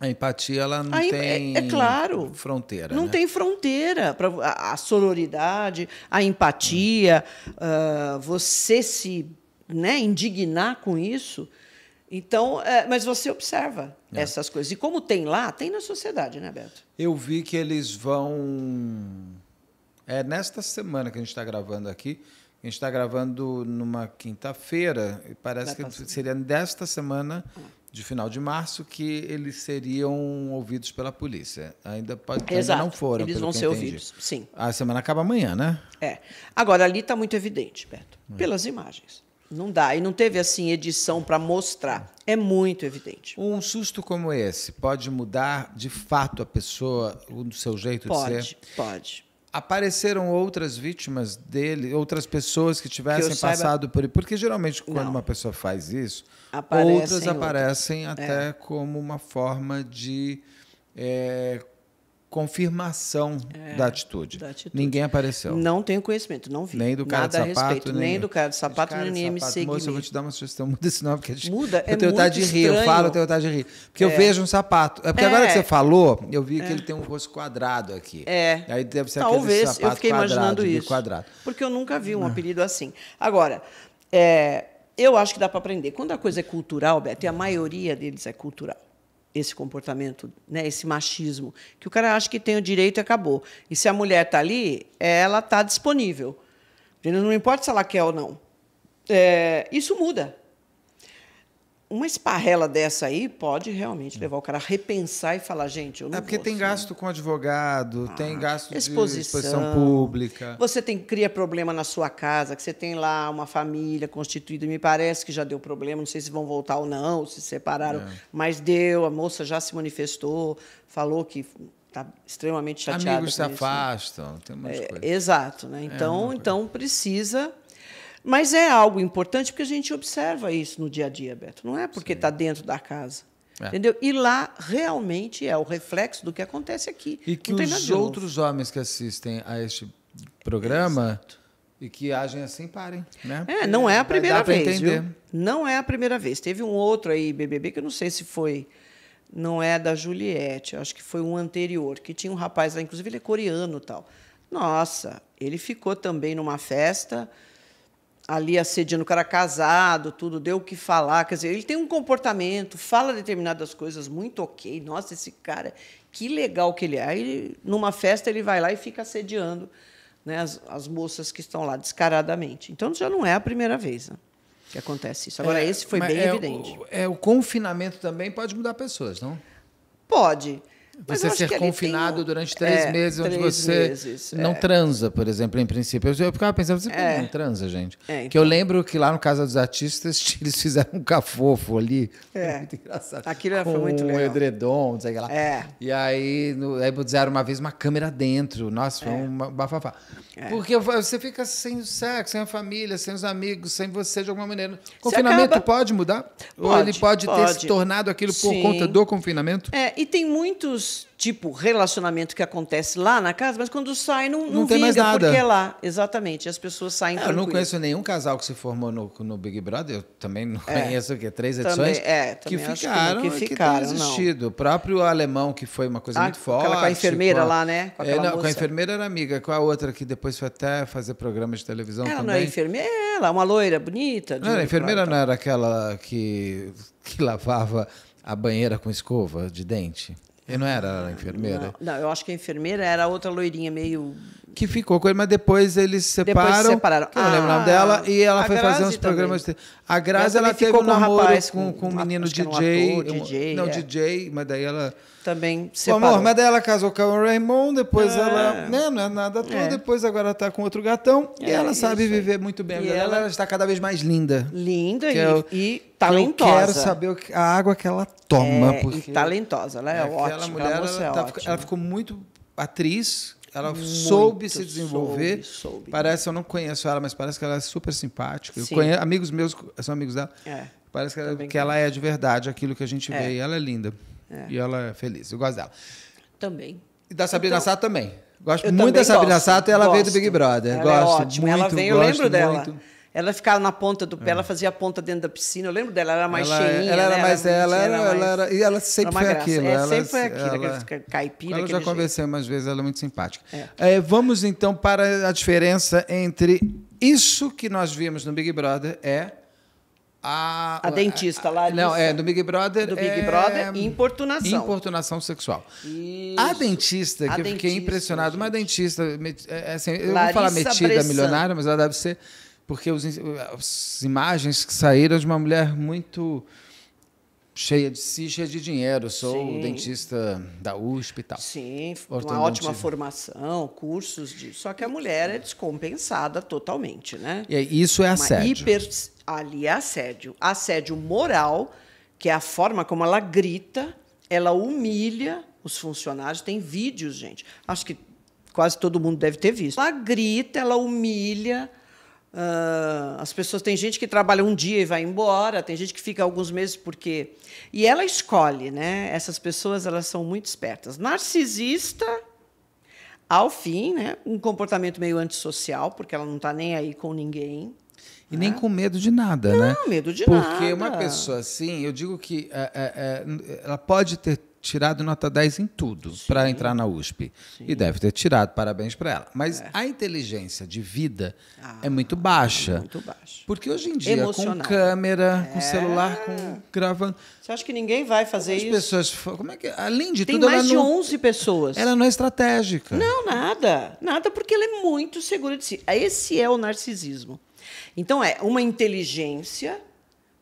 a empatia ela não tem é, é, claro, fronteira. Não né? tem fronteira. Pra, a, a sororidade, a empatia, hum. uh, você se né, indignar com isso. Então, é, mas você observa é. essas coisas. E como tem lá, tem na sociedade, né, Beto? Eu vi que eles vão. É nesta semana que a gente está gravando aqui. A gente está gravando numa quinta-feira. E parece Vai que passar. seria desta semana, ah. de final de março, que eles seriam ouvidos pela polícia. Ainda, pode, ainda não foram. Eles vão ser ouvidos, sim. A semana acaba amanhã, né? É. Agora, ali está muito evidente, Beto, hum. pelas imagens. Não dá. E não teve, assim, edição para mostrar. É muito evidente. Um susto como esse pode mudar, de fato, a pessoa, o seu jeito pode, de ser? Pode, pode. Apareceram outras vítimas dele, outras pessoas que tivessem que passado saiba... por ele. Porque geralmente, quando não. uma pessoa faz isso, aparecem outras aparecem outras. até é. como uma forma de. É, confirmação é, da, atitude. da, atitude. Ninguém apareceu. Não tenho conhecimento, não vi. Nem do cara Nada de sapato. Respeito, nem, nem do cara de sapato, cara nem MC Guimê. Moça, eu vou te dar uma sugestão, muda esse nome. Porque muda, eu é tenho vontade de rir, eu falo, eu tenho vontade de rir. Porque é. eu vejo um sapato. É porque é. agora que você falou, eu vi que é. ele tem um rosto quadrado aqui. É. Aí deve ser Talvez, sapato eu fiquei quadrado, imaginando isso. Quadrado. Porque eu nunca vi um é. apelido assim. Agora, eu acho que dá para aprender. Quando a coisa é cultural, Beto, e a maioria deles é cultural, esse comportamento, né, esse machismo, que o cara acha que tem o direito e acabou. E se a mulher está ali, ela está disponível. Não importa se ela quer ou não. É, isso muda uma esparrela dessa aí pode realmente levar o cara a repensar e falar, gente, eu não É porque vou, tem assim. gasto com advogado, ah, tem gasto exposição, de exposição pública. Você tem cria problema na sua casa, que você tem lá uma família constituída, me parece que já deu problema, não sei se vão voltar ou não, se separaram, é. mas deu, a moça já se manifestou, falou que está extremamente chateada. Amigos se afastam, né? tem umas é, coisas. Exato, né? Então, é então, então precisa mas é algo importante porque a gente observa isso no dia a dia, Beto. Não é porque está dentro da casa. É. Entendeu? E lá realmente é o reflexo do que acontece aqui. E que os outros homens que assistem a este programa Exato. e que agem assim parem. Né? É, não é a primeira vez. Viu? Não é a primeira vez. Teve um outro aí, BBB, que eu não sei se foi. Não é da Juliette, acho que foi um anterior, que tinha um rapaz lá, inclusive ele é coreano tal. Nossa, ele ficou também numa festa ali assediando o cara casado, tudo, deu o que falar. Quer dizer, ele tem um comportamento, fala determinadas coisas muito ok. Nossa, esse cara, que legal que ele é. Aí, numa festa, ele vai lá e fica assediando né, as, as moças que estão lá, descaradamente. Então, já não é a primeira vez né, que acontece isso. Agora, é, esse foi bem é evidente. O, é, o confinamento também pode mudar pessoas, não? Pode. Pode. Você ser confinado tem... durante é, três é, meses, três onde você meses, é. não é. transa, por exemplo, em princípio. Eu, ficava pensando, você é. não transa, gente? É, então. Que eu lembro que lá no Casa dos Artistas, eles fizeram um cafofo ali. É. Muito engraçado. Aquilo com foi muito legal. Um edredom, não sei o que lá. É. E aí, no, aí uma vez uma câmera dentro. Nossa, foi é. um bafafá. Porque você fica sem o sexo, sem a família, sem os amigos, sem você de alguma maneira. Confinamento acaba... pode mudar? Pode, Ou ele pode, pode, ter se tornado aquilo por conta do confinamento? É, e tem muitos tipo relacionamento que acontece lá na casa, mas quando sai não, não, não tem mais nada. porque é lá. Exatamente. As pessoas saem tranquilo. É, eu não conheço nenhum casal que se formou no, no Big Brother, eu também não é, conheço o quê? Três também, edições é, que, ficaram, que, é que ficaram, que existido. Não. O próprio alemão, que foi uma coisa ah, muito forte. Aquela com a enfermeira com a, lá, né? Com, é, não, com, a enfermeira era amiga, com a outra que depois foi até fazer programas de televisão ela também. Ela não é enfermeira, ela, uma loira bonita. Não, a enfermeira tá. não era aquela que, que lavava a banheira com escova de dente? E não era a enfermeira? Não, não, eu acho que a enfermeira era outra loirinha meio. Que ficou com ele, mas depois eles se depois separaram. Que eu não ah, lembro o nome ah, dela. E ela foi fazer uns também. programas. De... A Grazi, ela, ela teve um namoro rapaz, com, com um menino DJ. Um ator, DJ não, é. DJ, mas daí ela. Também separou. amor, mas daí ela casou com o Raymond, depois é. ela. Né, não é nada tudo. É. Depois agora tá com outro gatão. e é, ela sabe viver muito bem. E ela, ela, está cada vez mais linda. Linda e, é e talentosa. Eu quero saber a água que ela Toma, é, porque... talentosa, ela é, é ótima. Aquela mulher, ela, é tá ela, ficou, ela, ficou muito atriz, ela muito soube se desenvolver. Soube, soube. Parece, eu não conheço ela, mas parece que ela é super simpática. Conheço, amigos meus são amigos dela. É. Parece que, ela, que ela, é de verdade aquilo que a gente é. vê. E ela é linda. E ela é feliz. Eu gosto dela. Também. E da Sabrina então, Sato também. Gosto muito da Sabrina gosto, Sato e ela gosto. veio do Big Brother. Ela gosto é ótima. muito. Ela eu lembro muito. dela. Ela ficava na ponta do pé, é. ela fazia a ponta dentro da piscina. Eu lembro dela, ela era mais ela, cheinha. Ela né? era mais ela, era, mais, ela era, e ela sempre foi graça. aquilo. É, ela sempre foi aquilo, ela, caipira. Eu já conversei jeito. umas vezes, ela é muito simpática. É. É, vamos então para a diferença entre isso que nós vimos no Big Brother é a, a, dentista lá. Não, é do Big Brother. Do Big é, Brother importunação. Importunação sexual. Isso. A dentista, a que dentista, eu fiquei impressionado, gente. uma dentista, é, assim, eu vou falar metida, Bressan. milionária, mas ela deve ser porque os, as imagens que saíram de uma mulher muito cheia de si, cheia de dinheiro. sou Sim. dentista da USP e tal. Sim, uma ótima formação, cursos de. Só que a mulher é descompensada totalmente, né? E isso é assédio. Hiper... Ali é assédio. Assédio moral, que é a forma como ela grita, ela humilha os funcionários. Tem vídeos, gente. Acho que quase todo mundo deve ter visto. Ela grita, ela humilha Uh, as pessoas tem gente que trabalha um dia e vai embora, tem gente que fica alguns meses porque e ela escolhe, né? Essas pessoas elas são muito espertas. Narcisista, ao fim, né? Um comportamento meio antissocial porque ela não está nem aí com ninguém. E né? nem com medo de nada, não, né? medo de porque nada. Porque uma pessoa assim, eu digo que é, é, ela pode ter tirado nota 10 em tudo para entrar na USP. Sim. E deve ter tirado, parabéns para ela. Mas é. a inteligência de vida ah, é muito baixa. É muito baixa. Porque hoje em dia, Emocional. com câmera, é. com celular, com gravando. Você acha que ninguém vai fazer As isso? pessoas. Como é que, é? além de Tem tudo, mais ela de não, 11 pessoas. Ela não é estratégica. Não, nada. Nada, porque ela é muito segura de si. Ah, esse é o narcisismo. Então, é uma inteligência,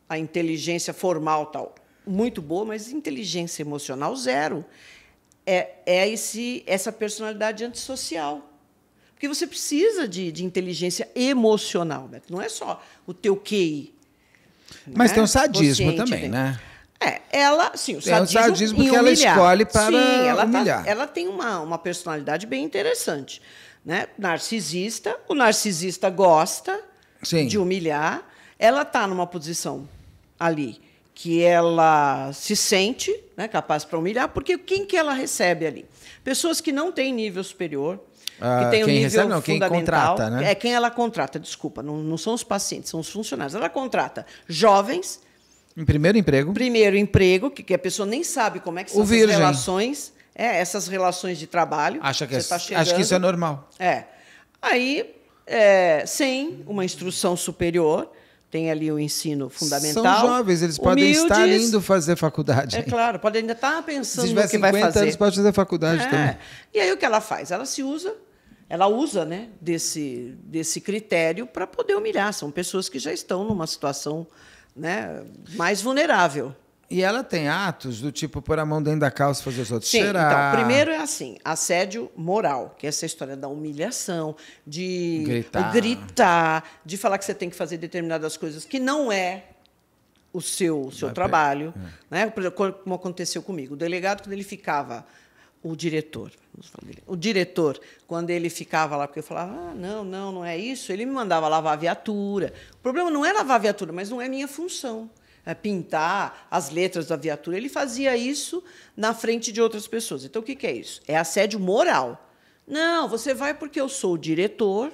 a inteligência formal tal muito boa, mas inteligência emocional zero. É, é esse, essa personalidade antissocial. Porque você precisa de, de inteligência emocional, Beto. Não é só o teu QI. Né? Mas né? tem o sadismo também, né? É, ela, sim, o tem sadismo, o sadismo que ela escolhe para sim, ela tá, humilhar. Tá, ela tem uma, uma personalidade bem interessante. Né? Narcisista, o narcisista gosta sim. de humilhar. Ela está numa posição ali que ela se sente né, capaz para humilhar, porque quem que ela recebe ali? Pessoas que não têm nível superior, ah, que têm um nível recebe, não, fundamental. Quem contrata, né? É quem ela contrata, desculpa, não, não são os pacientes, são os funcionários. Ela contrata jovens. Em primeiro emprego. Primeiro emprego, que, que a pessoa nem sabe como é que são as relações, é, essas relações de trabalho. Acha que, é, tá acha que isso é normal. É. Aí, é, sem uma instrução superior, tem ali o ensino fundamental. São jovens, eles podem estar indo fazer faculdade. É claro, podem ainda estar pensando no que vai fazer. Se tiver 50 anos, pode fazer faculdade é. também. E aí o que ela faz? Ela se usa, ela usa né, desse, desse critério para poder humilhar. São pessoas que já estão numa situação né, mais vulnerável. E ela tem atos do tipo pôr a mão dentro da calça e fazer os outros Sim, então, cheirar. Então, primeiro é assim, assédio moral, que é essa história da humilhação, de gritar. gritar, de falar que você tem que fazer determinadas coisas que não é o seu, o seu trabalho. É. Né? Como aconteceu comigo. O delegado, quando ele ficava o diretor, o diretor, quando ele ficava lá, porque eu falava, ah, não, não, não é isso, ele me mandava lavar a viatura. O problema não é lavar a viatura, mas não é minha função. Eh, pintar as letras da viatura. Ele fazia isso na frente de outras pessoas. Então, o que é isso? É assédio moral. Não, você vai porque eu sou o diretor.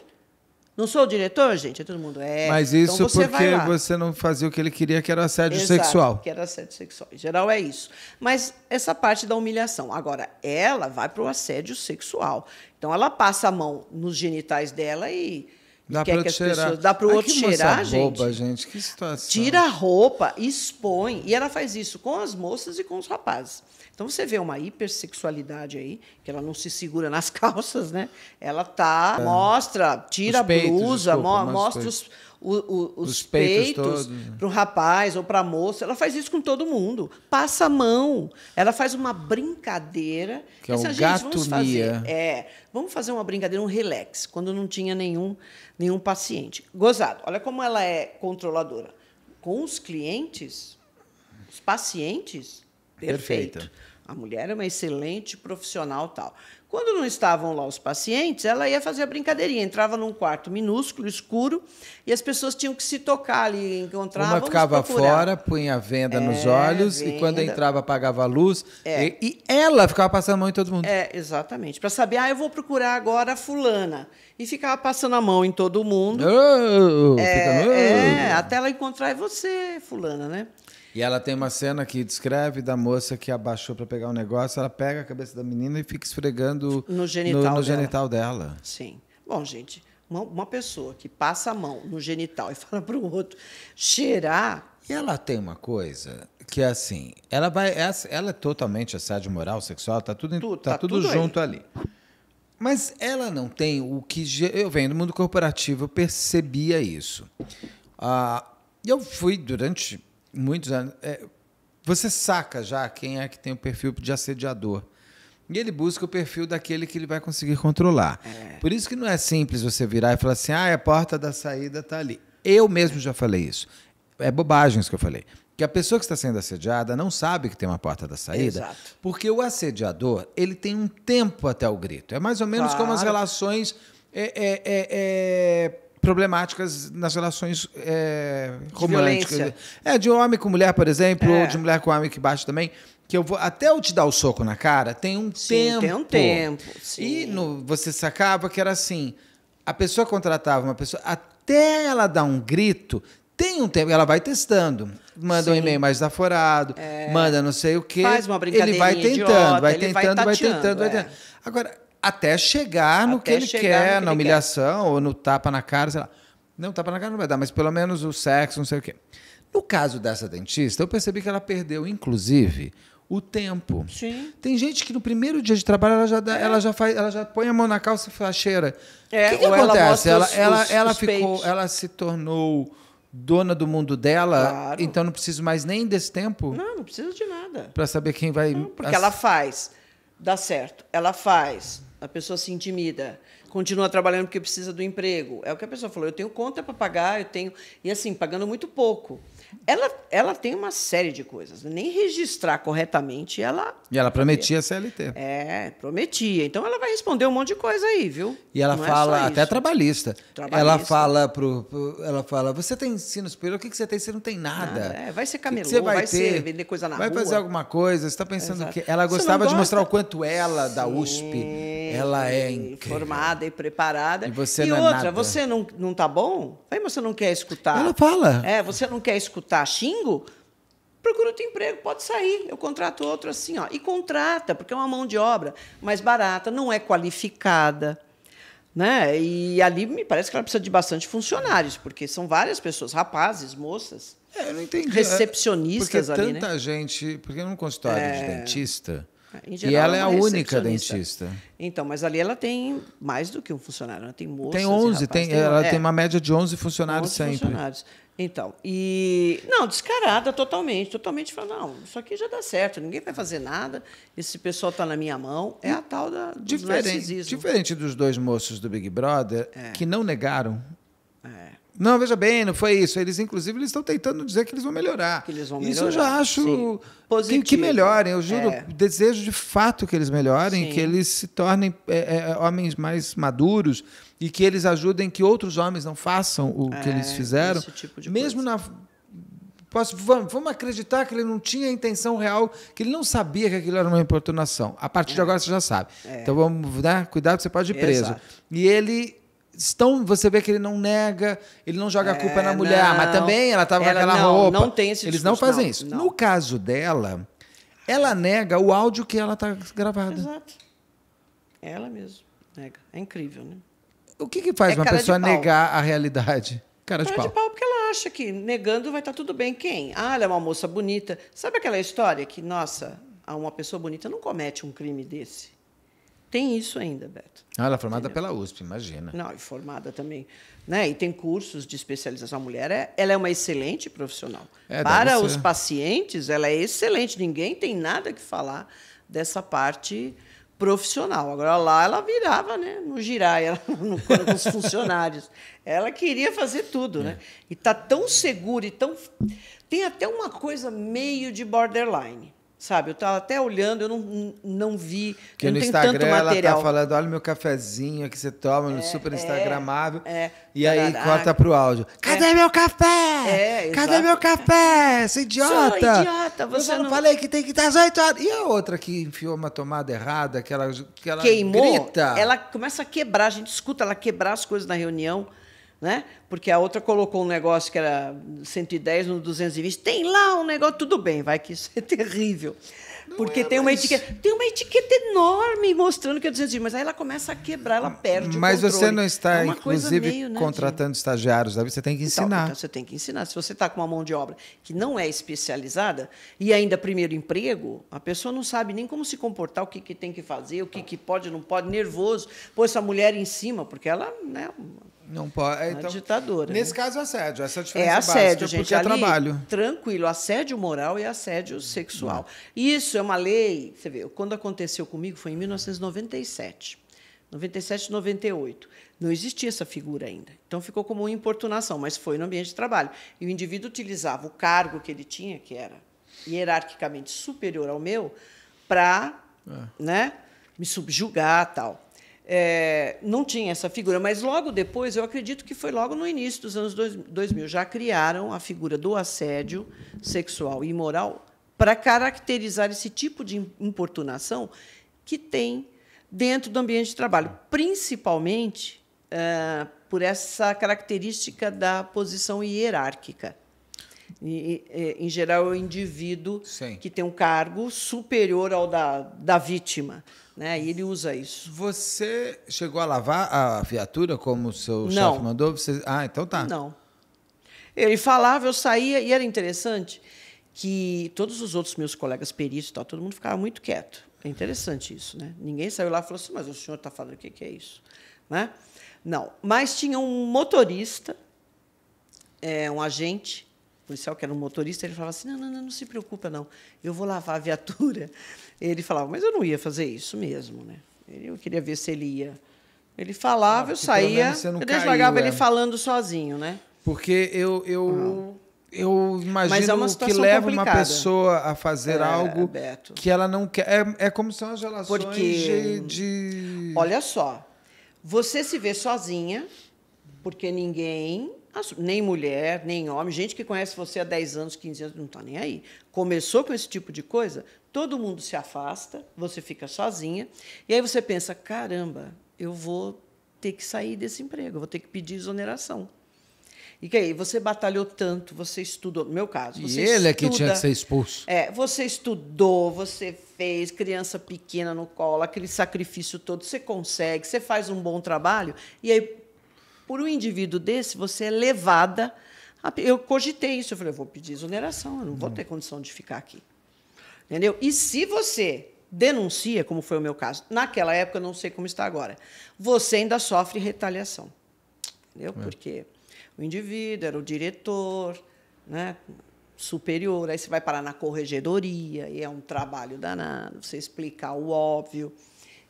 Não sou o diretor, gente? É todo mundo. É. Mas então, isso então você porque você não fazia o que ele queria, que era assédio Exato, sexual. Que era assédio sexual. Em geral é isso. Mas essa parte da humilhação. Agora, ela vai para o assédio sexual. Então ela passa a mão nos genitais dela e Dá para cheirar. Dá para o outro cheirar, gente. gente. Que situação. Tira a roupa, expõe. E ela faz isso com as moças e com os rapazes. Então você vê uma hipersexualidade aí, que ela não se segura nas calças, né? Ela tá, é. mostra, tira peitos, a blusa, desculpa, mo mostra os, o, o, os, os, peitos, para né? o rapaz ou para a moça. Ela faz isso com todo mundo. Passa a mão. Ela faz uma brincadeira. Que é o gato vamos fazer, é, vamos fazer uma brincadeira, um relax, quando não tinha nenhum, nenhum paciente. Gozado. Olha como ela é controladora. Com os clientes, os pacientes, perfeito. A mulher é uma excelente profissional tal. Quando não estavam lá os pacientes, ela ia fazer a brincadeirinha, entrava num quarto minúsculo, escuro, e as pessoas tinham que se tocar ali, encontravam. Uma ficava fora, punha a venda é, nos olhos, venda. e quando entrava apagava a luz, é. e, e, ela ficava passando a mão em todo mundo. É, exatamente. Para saber, ah, eu vou procurar agora a fulana. E ficava passando a mão em todo mundo. Oh, é, fica, oh. é, até ela encontrar é você, fulana, né? E ela tem uma cena que descreve da moça que abaixou para pegar um negócio, ela pega a cabeça da menina e fica esfregando no genital, no, no dela. genital dela. Sim. Bom, gente, uma, uma, pessoa que passa a mão no genital e fala para o outro cheirar. E ela tem uma coisa que é assim, ela vai, ela é totalmente assédio moral, sexual, tá tudo, tá, tá tudo, tudo junto ali. Mas ela não tem o que eu venho do mundo corporativo, eu percebia isso. Ah, eu fui durante Muitos anos. É, você saca já quem é que tem o perfil de assediador. E ele busca o perfil daquele que ele vai conseguir controlar. É. Por isso que não é simples você virar e falar assim: ah, a porta da saída está ali. Eu mesmo já falei isso. É bobagem isso que eu falei. Que a pessoa que está sendo assediada não sabe que tem uma porta da saída, Exato. porque o assediador ele tem um tempo até o grito. É mais ou menos claro. como as relações é, é, é, é problemáticas nas relações é, românticas. É, de homem com mulher, por exemplo, é. ou de mulher com homem que bate também. Que eu vou. Até eu te dar o soco na cara, tem um sim, tempo. Tem um tempo. Sim. E no, você sacava que era assim: a pessoa contratava uma pessoa, até ela dar um grito, tem um tempo, ela vai testando. Manda Sim. um e-mail mais aforado, é. manda não sei o quê. Faz uma brincadeira. Ele vai tentando, idiota, vai tentando, vai, tateando, vai tentando, é. vai tentando. Agora, até chegar no Até que ele quer, que na ele humilhação quer. ou no tapa na cara, sei lá. Não, tapa na cara não vai dar, mas pelo menos o sexo, não sei o quê. No caso dessa dentista, eu percebi que ela perdeu, inclusive, o tempo. Sim. Tem gente que no primeiro dia de trabalho ela já, dá, é. ela já, faz, ela já põe a mão na calça e faz cheira. É, o que, acontece? Ela, os, ela, os, ela, os ficou, peitos. ela se tornou dona do mundo dela, claro. então não preciso mais nem desse tempo. Não, não precisa de nada. Para saber quem vai. Não, porque ela faz, dá certo. Ela faz, a pessoa se intimida, continua trabalhando porque precisa do emprego. É o que a pessoa falou, eu tenho conta para pagar, eu tenho. E assim, pagando muito pouco. Ela, ela tem uma série de coisas. Né? Nem registrar corretamente ela. E ela prometia CLT. É, prometia. Então ela vai responder um monte de coisa aí, viu? E ela Não é fala, é até trabalhista. trabalhista. Ela fala pro, pro, Ela fala: você tem ensino superior, o que, que você tem? Você não tem nada. é, vai ser camelô, você vai, vai ter, ser vender coisa na vai rua. Vai fazer alguma coisa, você está pensando Exato. que. Ela gostava de mostrar o quanto ela, da USP, ela é incrível. Formada e preparada. E você e não é outra, é nada. você não, não tá bom? Aí você não quer escutar. Ela fala. É, você não quer escutar escutar xingo, procura outro emprego, pode sair, eu contrato outro assim, ó. E contrata, porque é uma mão de obra mais barata, não é qualificada. Né? E ali me parece que ela precisa de bastante funcionários, porque são várias pessoas, rapazes, moças. É, eu não entendi. É, recepcionistas porque ali, né? tanta né? gente, porque num consultório é... de dentista, é, Geral, e ela é, é a única dentista. Então, mas ali ela tem mais do que um funcionário, ela tem moças. Tem 11, rapazes, tem, ela é, tem uma média de 11 funcionários 11 sempre. Funcionários. Então, e. Não, descarada totalmente, totalmente falando, não, isso aqui já dá certo, ninguém vai fazer nada, esse pessoal está na minha mão. É a tal da do diferente, Diferente dos dois moços do Big Brother, é. que não negaram. É. Não, veja bem, não foi isso. Eles, inclusive, eles estão tentando dizer que eles vão melhorar. Que eles vão melhorar. Isso eu já acho que, que, melhorem. Eu juro, é. desejo de fato que eles melhorem, Sim. que eles se tornem é, é, homens mais maduros e que eles ajudem que outros homens não façam o é, que eles fizeram. Tipo mesmo coisa. na. Posso, vamos, vamos, acreditar que ele não tinha a intenção real, que ele não sabia que aquilo era uma importunação. A partir é. de agora você já sabe. É. Então vamos dar né? cuidado, você pode ir preso. Exato. E ele estão, você vê que ele não nega, ele não joga a é, culpa é, na mulher, ah, não, mas também ela estava com aquela não, roupa. Não tem esse Eles não fazem não, isso. No caso dela, ela nega o áudio que ela está gravada. Exato. Ela mesmo nega. É incrível, né? O que, que faz é uma pessoa negar a realidade? Cara, cara de, pau. de pau. porque ela acha que negando vai estar tá tudo bem. Quem? Ah, ela é uma moça bonita. Sabe aquela história que, nossa, uma pessoa bonita não comete um crime desse? Tem isso ainda, Beto. Ah, ela é formada Entendeu? pela USP, imagina. Não, e formada também. Né? E tem cursos de especialização. A mulher é, ela é uma excelente profissional. É, Para os pacientes, ela é excelente. Ninguém tem nada que falar dessa parte profissional. Agora lá ela virava, né, no girar, ela no, com os funcionários. Ela queria fazer tudo, né? é. né? E tá tão segura e tão tem até uma coisa meio de borderline. Sabe, eu estava até olhando, eu não, não vi, Porque não no tenho Instagram tanto ela tá falando, olha o meu cafezinho que você toma, é, super é, instagramável. É, e aí corta pro áudio. É. Cadê é. meu café? É, Cadê exato. meu café? Você idiota! Sou idiota, você eu não... não... falei que tem que estar às 8 horas. E a outra que enfiou uma tomada errada, que ela, que ela Queimou, grita. Ela começa a quebrar, a gente escuta ela quebrar as coisas na reunião né? Porque a outra colocou um negócio que era 110 no 220. Tem lá um negócio, tudo bem, vai que isso é terrível. Não porque é, tem uma etiqueta, tem uma etiqueta enorme mostrando que é 220, mas aí ela começa a quebrar, ela perde mas você não está é inclusive meio, né, contratando de... estagiários, sabe? você tem que então, ensinar. Então, então, você tem que ensinar. Se você está com uma mão de obra que não é especializada e ainda primeiro emprego, a pessoa não sabe nem como se comportar, o que, que tem que fazer, o que, que pode, não pode, nervoso. pôr essa mulher em cima, porque ela, né, não pode. É, é então, ditadura. Nesse né? caso, é assédio. Essa é a é diferença é assédio, básica, gente, porque é ali, é trabalho. Tranquilo, assédio moral e assédio sexual. Isso é uma lei. Você vê, quando aconteceu comigo foi em 1997. 97, 98. Não existia essa figura ainda. Então ficou como uma importunação, mas foi no ambiente de trabalho. E o indivíduo utilizava o cargo que ele tinha, que era hierarquicamente superior ao meu, para é. né, me subjugar tal. É, não tinha essa figura, mas logo depois, eu acredito que foi logo no início dos anos 2000, já criaram a figura do assédio sexual e moral para caracterizar esse tipo de importunação que tem dentro do ambiente de trabalho, principalmente é, por essa característica da posição hierárquica. E, é, em geral, é o indivíduo Sim. que tem um cargo superior ao da, da vítima. Né? E ele usa isso. Você chegou a lavar a viatura, como o seu Não. chefe mandou? Você... Ah, então tá. Não. Ele falava, eu saía, e era interessante que todos os outros meus colegas peritos tal, todo mundo ficava muito quieto. É interessante isso, né? Ninguém saiu lá e falou assim, mas o senhor está falando o que, que é isso? Né? Não. Mas tinha um motorista, é, um agente, policial, que era um motorista, ele falava assim: não, não, não, não se preocupa, não, eu vou lavar a viatura. Ele falava, mas eu não ia fazer isso mesmo, né? Eu queria ver se ele ia. Ele falava, ah, eu saía, eu deslagava caiu, ele é. falando sozinho, né? Porque eu, eu, ah. eu imagino é que leva complicada. uma pessoa a fazer é, algo Beto. que ela não quer. É, é como são as relações Porque, de, de. Olha só, você se vê sozinha, porque ninguém ah, nem mulher, nem homem, gente que conhece você há 10 anos, 15 anos, não está nem aí. Começou com esse tipo de coisa, todo mundo se afasta, você fica sozinha, e aí você pensa: caramba, eu vou ter que sair desse emprego, vou ter que pedir exoneração. E que aí, você batalhou tanto, você estudou, no meu caso. e ele estuda, é que tinha que ser expulso. É, você estudou, você fez, criança pequena no colo, aquele sacrifício todo, você consegue, você faz um bom trabalho, e aí por um indivíduo desse, você é levada. A... Eu cogitei isso, eu falei, eu vou pedir exoneração, eu não vou hum. ter condição de ficar aqui. Entendeu? E se você denuncia, como foi o meu caso, naquela época, eu não sei como está agora, você ainda sofre retaliação. Entendeu? É. Porque o indivíduo era o diretor, né? superior, aí você vai parar na corregedoria, e é um trabalho danado, você explicar o óbvio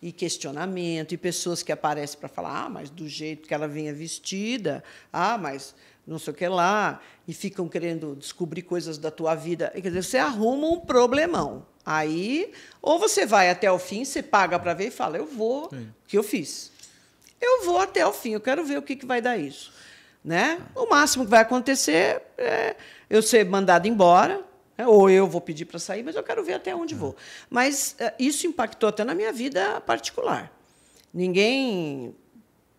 e questionamento, e pessoas que aparecem para falar, ah, mas do jeito que ela vinha vestida, ah, mas não sei o que lá, e ficam querendo descobrir coisas da tua vida. Quer dizer, você arruma um problemão. Aí, ou você vai até o fim, você paga para ver e fala, eu vou, o que eu fiz? Eu vou até o fim, eu quero ver o que, que vai dar isso. Né? O máximo que vai acontecer é eu ser mandado embora, é, ou eu vou pedir para sair, mas eu quero ver até onde ah. vou. Mas eh, isso impactou até na minha vida particular. Ninguém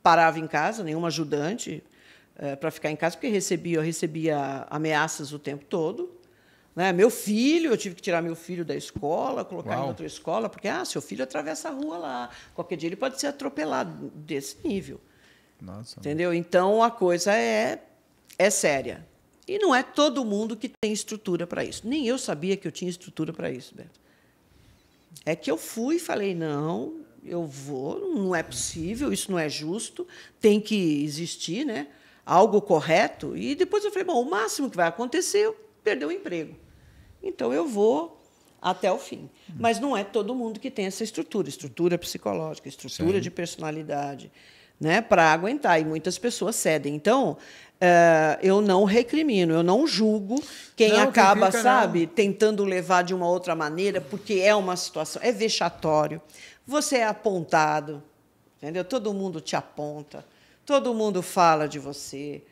parava em casa, nenhum ajudante é, eh, para ficar em casa, porque recebia, eu recebia ameaças o tempo todo. Né? Meu filho, eu tive que tirar meu filho da escola, colocar Uau. em outra escola, porque ah, seu filho atravessa a rua lá, qualquer dia ele pode ser atropelado desse nível. Nossa. Entendeu? Então a coisa é é séria. E não é todo mundo que tem estrutura para isso. Nem eu sabia que eu tinha estrutura para isso, Beto. É que eu fui e falei: não, eu vou, não é possível, isso não é justo, tem que existir né, algo correto. E depois eu falei: bom, o máximo que vai acontecer é eu perder o emprego. Então eu vou até o fim. Mas não é todo mundo que tem essa estrutura estrutura psicológica, estrutura Sim. de personalidade né, para aguentar. E muitas pessoas cedem. Então, Uh, eu não recrimino, eu não julgo quem não, acaba, fica, sabe, não. tentando levar de uma outra maneira, porque é uma situação, é vexatório. Você é apontado, entendeu? Todo mundo te aponta, todo mundo fala de você.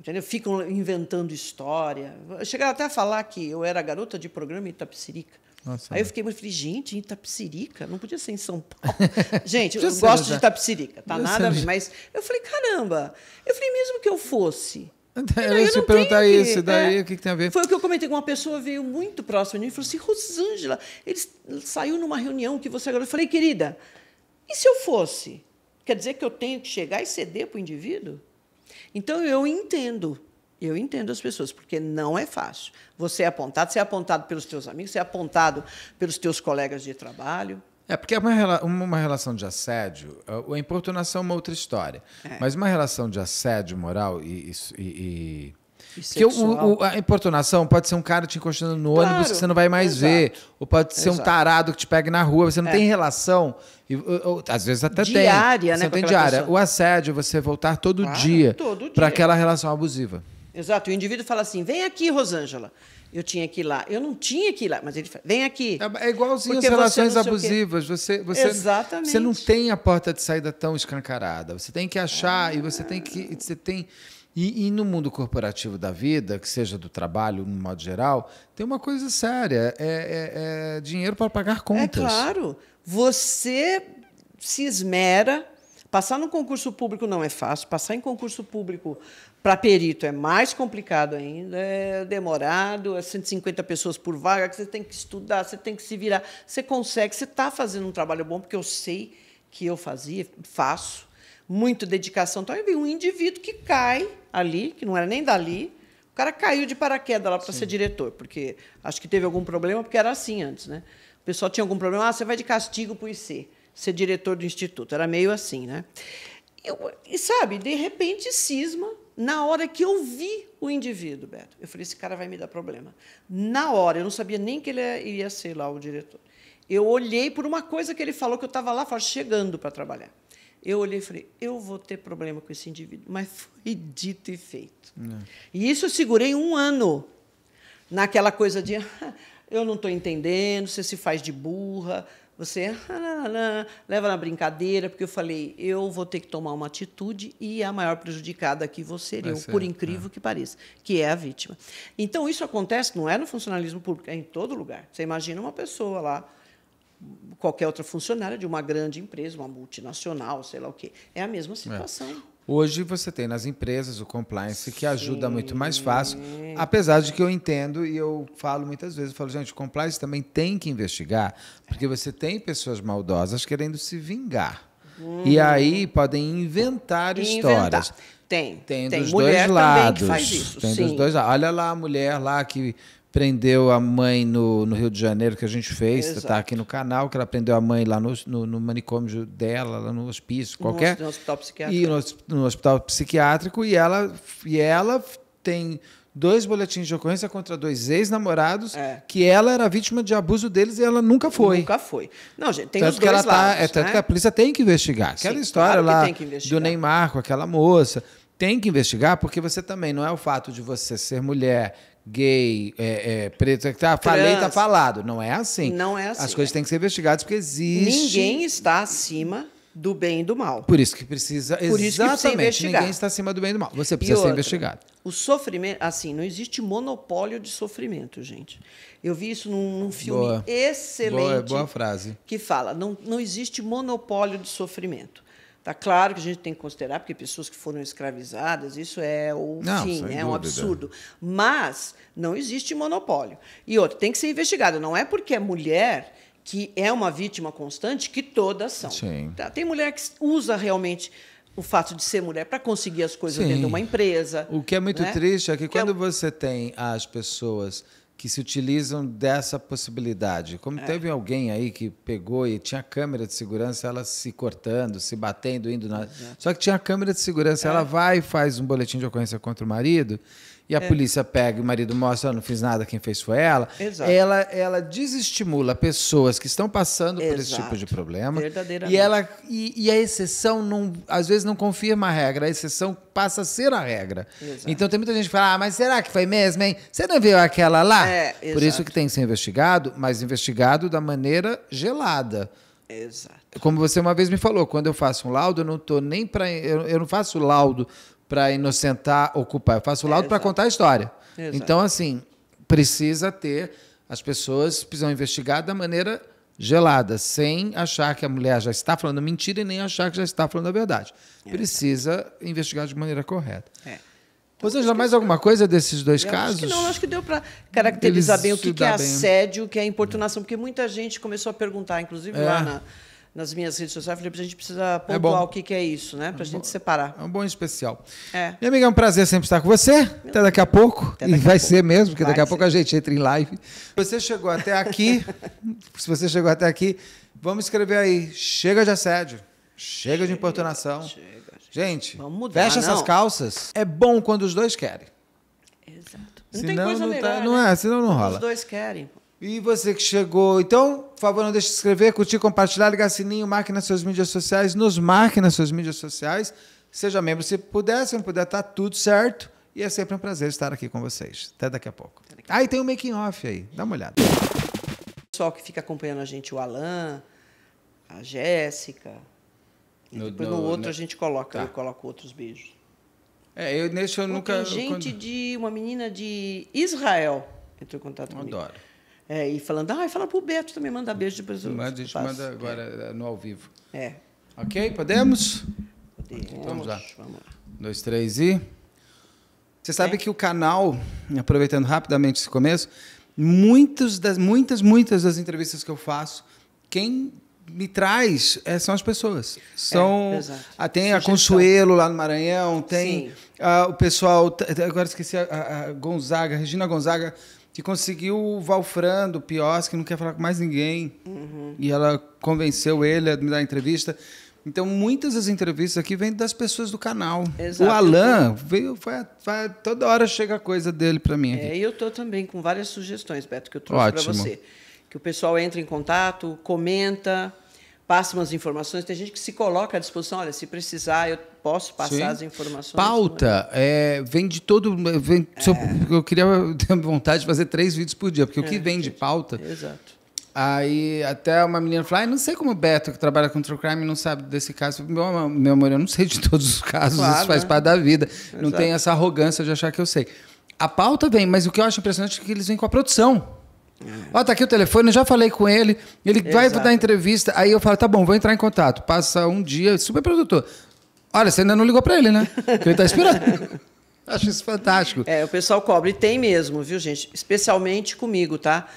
Entendeu? Ficam inventando história. Chegaram até a falar que eu era garota de programa Itapsirica. Nossa, Aí eu fiquei muito, falei, gente, em Itapsirica? Não podia ser em São Paulo. gente, eu gosto de né? Itapsirica, tá? nada a ver. Mas eu falei, caramba. Eu falei, mesmo que eu fosse. Então, eu ia te perguntar isso, que, daí é, o que, que, tem a ver? Foi o que eu comentei com uma pessoa, veio muito próxima de mim e falou assim: Rosângela, ele saiu numa reunião que você agora. Eu falei, querida, e se eu fosse? Quer dizer que eu tenho que chegar e ceder para o indivíduo? Então eu entendo eu entendo as pessoas, porque não é fácil. Você é apontado, você é apontado pelos teus amigos, você é apontado pelos teus colegas de trabalho. É, porque uma, uma relação de assédio, a importunação é uma outra história. É. Mas uma relação de assédio moral e. e, e, e que o, o, a importunação pode ser um cara te encostando no claro. ônibus que você não vai mais Exato. ver. Ou pode ser Exato. um tarado que te pega na rua. Você não é. tem relação. E, ou, ou, às vezes até diária, tem. Diária, né? Você tem diária. Pessoa. O assédio é você voltar todo claro, dia para aquela relação abusiva. Exato. o indivíduo fala assim: vem aqui, Rosângela. Eu tinha que ir lá. Eu não tinha que ir lá, mas ele fala, vem aqui. É, é igualzinho as relações abusivas. Você, você, Exatamente. Você não tem a porta de saída tão escancarada. Você tem que achar ah. e você tem que. Você tem, e, e, no mundo corporativo da vida, que seja do trabalho, no modo geral, tem uma coisa séria: é, é, é dinheiro para pagar é contas. É claro. Você se esmera Passar no concurso público não é fácil, passar em concurso público para perito é mais complicado ainda, é demorado, é 150 pessoas por vaga que você tem que estudar, você tem que se virar. Você consegue, você está fazendo um trabalho bom, porque eu sei que eu fazia, faço, muito dedicação. Então, eu vi um indivíduo que cai ali, que não era nem dali, o cara caiu de paraquedas lá para ser diretor, porque acho que teve algum problema, porque era assim antes, né? O pessoal tinha algum problema, ah, você vai de castigo para o IC, ser diretor do instituto. Era meio assim, né? Eu, e sabe, de repente cisma na hora que eu vi o indivíduo, Beto, eu falei: esse cara vai me dar problema. Na hora, eu não sabia nem que ele é, iria ser lá o diretor. Eu olhei por uma coisa que ele falou que eu estava lá fora, chegando para trabalhar. Eu olhei e falei: eu vou ter problema com esse indivíduo. Mas foi dito e feito. Não. É. E isso eu segurei um ano naquela coisa de eu não estou entendendo, você se faz de burra, você ah, leva na brincadeira, porque eu falei, eu vou ter que tomar uma atitude e a maior prejudicada aqui vou ser eu, ser, por é. incrível é. que pareça, que é a vítima. Então, isso acontece, não é no funcionalismo público, é em todo lugar. Você imagina uma pessoa lá, qualquer outra funcionária de uma grande empresa, uma multinacional, sei lá o quê. É a mesma é. situação. É. Hoje você tem nas empresas o compliance que ajuda muito mais fácil, apesar de que eu entendo e eu falo muitas vezes, eu falo, gente, o compliance também tem que investigar, porque você tem pessoas maldosas querendo se vingar. Hum. E uhum. aí podem inventar histórias. Inventar. Tem. Tem, tem. dos mulher dois lados. Que faz isso. Tem Sim. dos dois lados. Olha lá a mulher lá que prendeu a mãe no, no, Rio de Janeiro, que a gente fez, está aqui no canal, que ela prendeu a mãe lá no, no, no manicômio dela, lá no hospício, qualquer. No, hospital psiquiátrico. E no, no, hospital psiquiátrico, e ela, e ela tem dois boletins de ocorrência contra dois ex-namorados, é. que ela era vítima de abuso deles e ela nunca foi. Nunca foi. Não, gente, tem tanto os que ela lados, tá, é, Tanto né? que a polícia tem que investigar. Aquela Sim, história claro lá do Neymar com aquela moça tem que investigar, porque você também não é o fato de você ser mulher, gay, é, é, preto, é tá, falei, tá falado. Não é assim. Não é assim. As coisas têm que ser investigadas porque existe. Ninguém está acima do bem e do mal. Por isso que precisa. Por exatamente. Que ninguém está acima do bem e do mal. Você precisa ser investigado. O sofrimento, assim, não existe monopólio de sofrimento, gente. Eu vi isso num, num filme boa. É excelente. Boa, boa frase. Que fala: não, não existe monopólio de sofrimento. Está claro que a gente tem que considerar, porque pessoas que foram escravizadas, isso é o não, fim, né? é um absurdo. Mas não existe monopólio. E outro, tem que ser investigado. Não é porque é mulher que é uma vítima constante que todas são. Sim. Tá? Tem mulher que usa realmente o fato de ser mulher para conseguir as coisas Sim. dentro de uma empresa. O que é muito né? triste é que, que é quando é... você tem as pessoas que se utilizam dessa possibilidade. Como é. teve alguém aí que pegou e tinha câmera de segurança, ela se cortando, se batendo, indo na. É. Só que tinha câmera de segurança, é. ela vai e faz um boletim de ocorrência contra o marido e a é. polícia pega e o marido mostra, não fiz nada, quem fez foi ela. Ela, ela desestimula pessoas que estão passando Exato. por esse tipo de problema. Verdadeiramente. E, ela, e, e, a exceção, não, às vezes, não confirma a regra, a exceção passa a ser a regra. Exato. Então tem muita gente que fala, ah, mas será que foi mesmo, hein? Você não viu aquela lá? É, por isso que tem que ser investigado, mas investigado da maneira gelada. Exato. Como você uma vez me falou, quando eu faço um laudo, eu não tô nem para eu, eu, não faço laudo para inocentar ou culpar. Eu faço o laudo é, para contar a história. Exato. Então, assim, precisa ter. As pessoas precisam investigar da maneira gelada, sem achar que a mulher já está falando mentira e nem achar que já está falando a verdade. É. Precisa investigar de maneira correta. É. Rosângela, então, mais alguma coisa desses dois eu casos? Acho que não, acho que deu para caracterizar Eles bem o que, que é assédio, o que é importunação, porque muita gente começou a perguntar, inclusive é. lá na, nas minhas redes sociais. Falei, a gente precisa é pontuar é o que, que, é isso, né? Pra é gente bom, separar. É um bom especial. É. Minha amiga, é um prazer sempre estar com você. Meu até daqui a pouco. Daqui e vai pouco. ser mesmo, porque vai daqui a ser. pouco a gente entra em live. Você chegou até aqui. se você chegou até aqui, vamos escrever aí. Chega de assédio. Chega, chega de importunação. Chega, Gente, vamos mudar, fecha essas calças. É bom quando os dois querem. Exato. Não senão, tem coisa não tá, melhor. Tá, né? Não é, senão não rola. Os dois querem. E você que chegou, então, por favor, não deixe de se inscrever, curtir, compartilhar, ligar sininho, marque nas suas mídias sociais, nos marque nas suas mídias sociais. Seja membro se puder, se não puder, tá tudo certo. E é sempre um prazer estar aqui com vocês. Até daqui a pouco. ah, e tem o um making off aí. Dá uma olhada. O pessoal que fica acompanhando a gente, o Alan, a Jéssica. E no, depois no, no outro no... a gente coloca, tá. eu coloco outros beijos. É, eu nesse eu nunca. nunca. Gente eu, quando... de. Uma menina de Israel entrou em contato eu comigo. Adoro é, e falando, ah, fala pro Beto também, manda beijo de presunto. Mas a gente manda é. agora é, no ao vivo. É. Ok, podemos? Podemos. Então vamos lá. Vamos Um, dois, três e. Você sabe é. que o canal, aproveitando rapidamente esse começo, muitas das, muitas, muitas das entrevistas que eu faço, quem me traz é, são as pessoas. É, são é, tem a Consuelo lá no Maranhão, tem a, ah, o pessoal agora esqueci a, a, Gonzaga, Regina Gonzaga que conseguiu o Valfran do Pios, que não quer falar com mais ninguém. Uhum. E ela convenceu ele a me dar entrevista. Então, muitas das entrevistas aqui vêm das pessoas do canal. Exato. O Alan veio, foi, foi, toda hora chega coisa dele para mim. Aqui. É, e eu estou também com várias sugestões, Beto, que eu trouxe para você. Que o pessoal entra em contato, comenta, passa umas informações. Tem gente que se coloca à disposição, olha, se precisar, eu posso passar Sim. as informações. Pauta é, vem de todo. Vem, é. só, eu queria ter vontade de fazer três vídeos por dia, porque é, o que é, vem de pauta. Exato. Aí até uma menina falou: ah, não sei como o Beto, que trabalha com true crime, não sabe desse caso. Meu, meu amor, eu não sei de todos os casos, claro, isso faz né? parte da vida. Exato. Não tem essa arrogância de achar que eu sei. A pauta vem, mas o que eu acho impressionante é que eles vêm com a produção. É. Ó, oh, tá aqui o telefone, já falei com ele. Ele Exato. vai dar entrevista. Aí eu falo, tá bom, vou entrar em contato. Passa um dia, super produtor. Olha, você ainda não ligou para ele, né? ele está esperando. Acho isso fantástico. É, o pessoal cobre. E tem mesmo, viu, gente? Especialmente comigo, tá?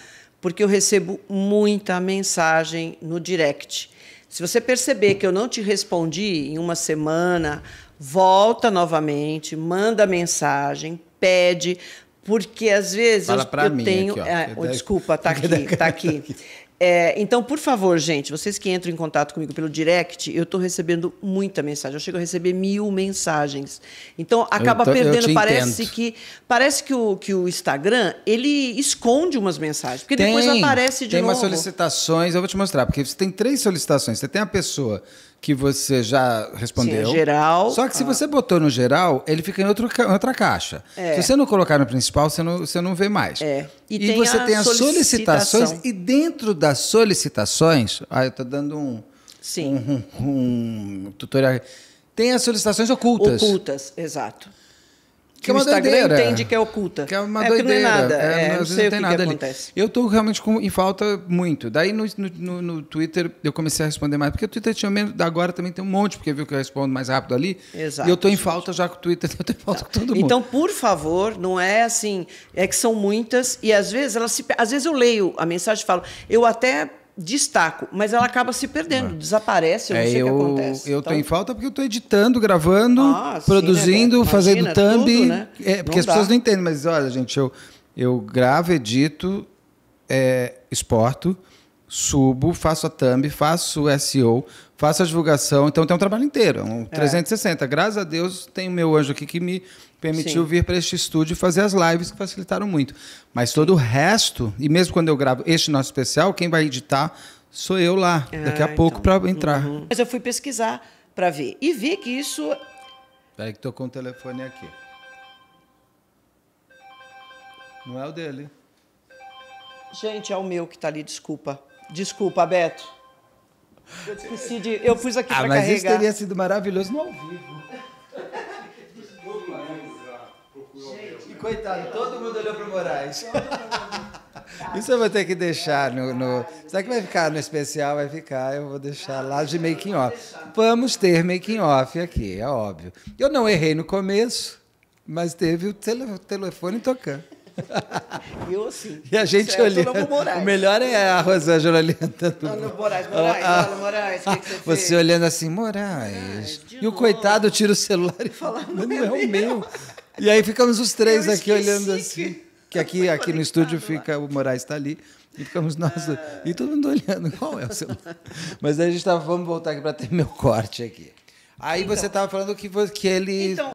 Porque eu recebo muita mensagem no direct. Se você perceber que eu não te respondi em uma semana, volta novamente, manda mensagem, pede, porque às vezes Fala eu, eu tenho. Aqui, ó, é, oh, desculpa, tá aqui, tá aqui. É, então, por favor, gente, vocês que entram em contato comigo pelo direct, eu estou recebendo muita mensagem. Eu chego a receber mil mensagens. Então, acaba tô, perdendo. Parece que parece que o, que o Instagram ele esconde umas mensagens, porque tem, depois aparece de tem novo. Tem umas solicitações. Eu vou te mostrar, porque você tem três solicitações. Você tem a pessoa que você já respondeu. Sim, é geral. Só que se ah. você botou no geral, ele fica em outro, outra caixa. É. Se você não colocar no principal, você não, você não vê mais. É. E, e tem você a tem as solicitações, e dentro das solicitações. Ah, eu tô dando um. Sim. Um, um, um tutorial. Tem as solicitações ocultas. Ocultas, exato que, que é o Instagram doideira. entende que é oculta. Que é uma é, doideira. não é nada. É, é, não, sei não tem o que, nada que acontece. Ali. Eu estou realmente com, em falta muito. Daí no, no, no, Twitter eu comecei a responder mais, porque o Twitter tinha menos. Agora também tem um monte, porque viu que eu respondo mais rápido ali. Exato. E eu estou em falta já com o Twitter, eu estou em falta tá. com todo mundo. Então, por favor, não é assim. É que são muitas e às vezes elas se. Às vezes eu leio a mensagem e falo, eu até destaco, mas ela acaba se perdendo, ah. desaparece, eu não é, sei eu, o que acontece. Eu então... tenho falta porque eu estou editando, gravando, ah, produzindo, sim, né? Imagina, fazendo thumb. Tudo, né? é, porque não as dá. pessoas não entendem, mas olha, gente, eu, eu gravo, edito, é, exporto, subo, faço a thumb, faço o SEO, faço a divulgação, então tem um trabalho inteiro, um 360. É. Graças a Deus tem o meu anjo aqui que me permitiu Sim. vir para este estúdio e fazer as lives que facilitaram muito. Mas Sim. todo o resto, e mesmo quando eu gravo este nosso especial, quem vai editar sou eu lá, ah, daqui a pouco então. para entrar. Uhum. Mas eu fui pesquisar para ver e vi que isso. Peraí, que estou com o telefone aqui. Não é o dele. Gente, é o meu que está ali, desculpa. Desculpa, Beto. Eu esqueci de. Eu pus aqui ah, para carregar. mas isso teria sido maravilhoso no ao vivo. Coitado, todo mundo olhou para o Moraes. Isso eu vou ter que deixar no, no. Será que vai ficar no especial? Vai ficar, eu vou deixar lá de making off. Vamos ter making off aqui, é óbvio. Eu não errei no começo, mas teve o telefone tocando. Eu sim. E a gente olhando. O melhor é a Rosângela olhando. Olha Moraes, Moraes, ah, ah. fala, Moraes, que que você, você olhando assim, Moraes. e o novo. coitado tira o celular e fala, não, não é, é o meu. E aí ficamos os três eu aqui olhando assim. Que aqui, aqui no estúdio fica, o Moraes está ali. E ficamos nós. Ah. E todo mundo olhando qual é o seu Mas aí a gente estava, vamos voltar aqui para ter meu corte aqui. Aí então, você estava falando que, que ele. Então,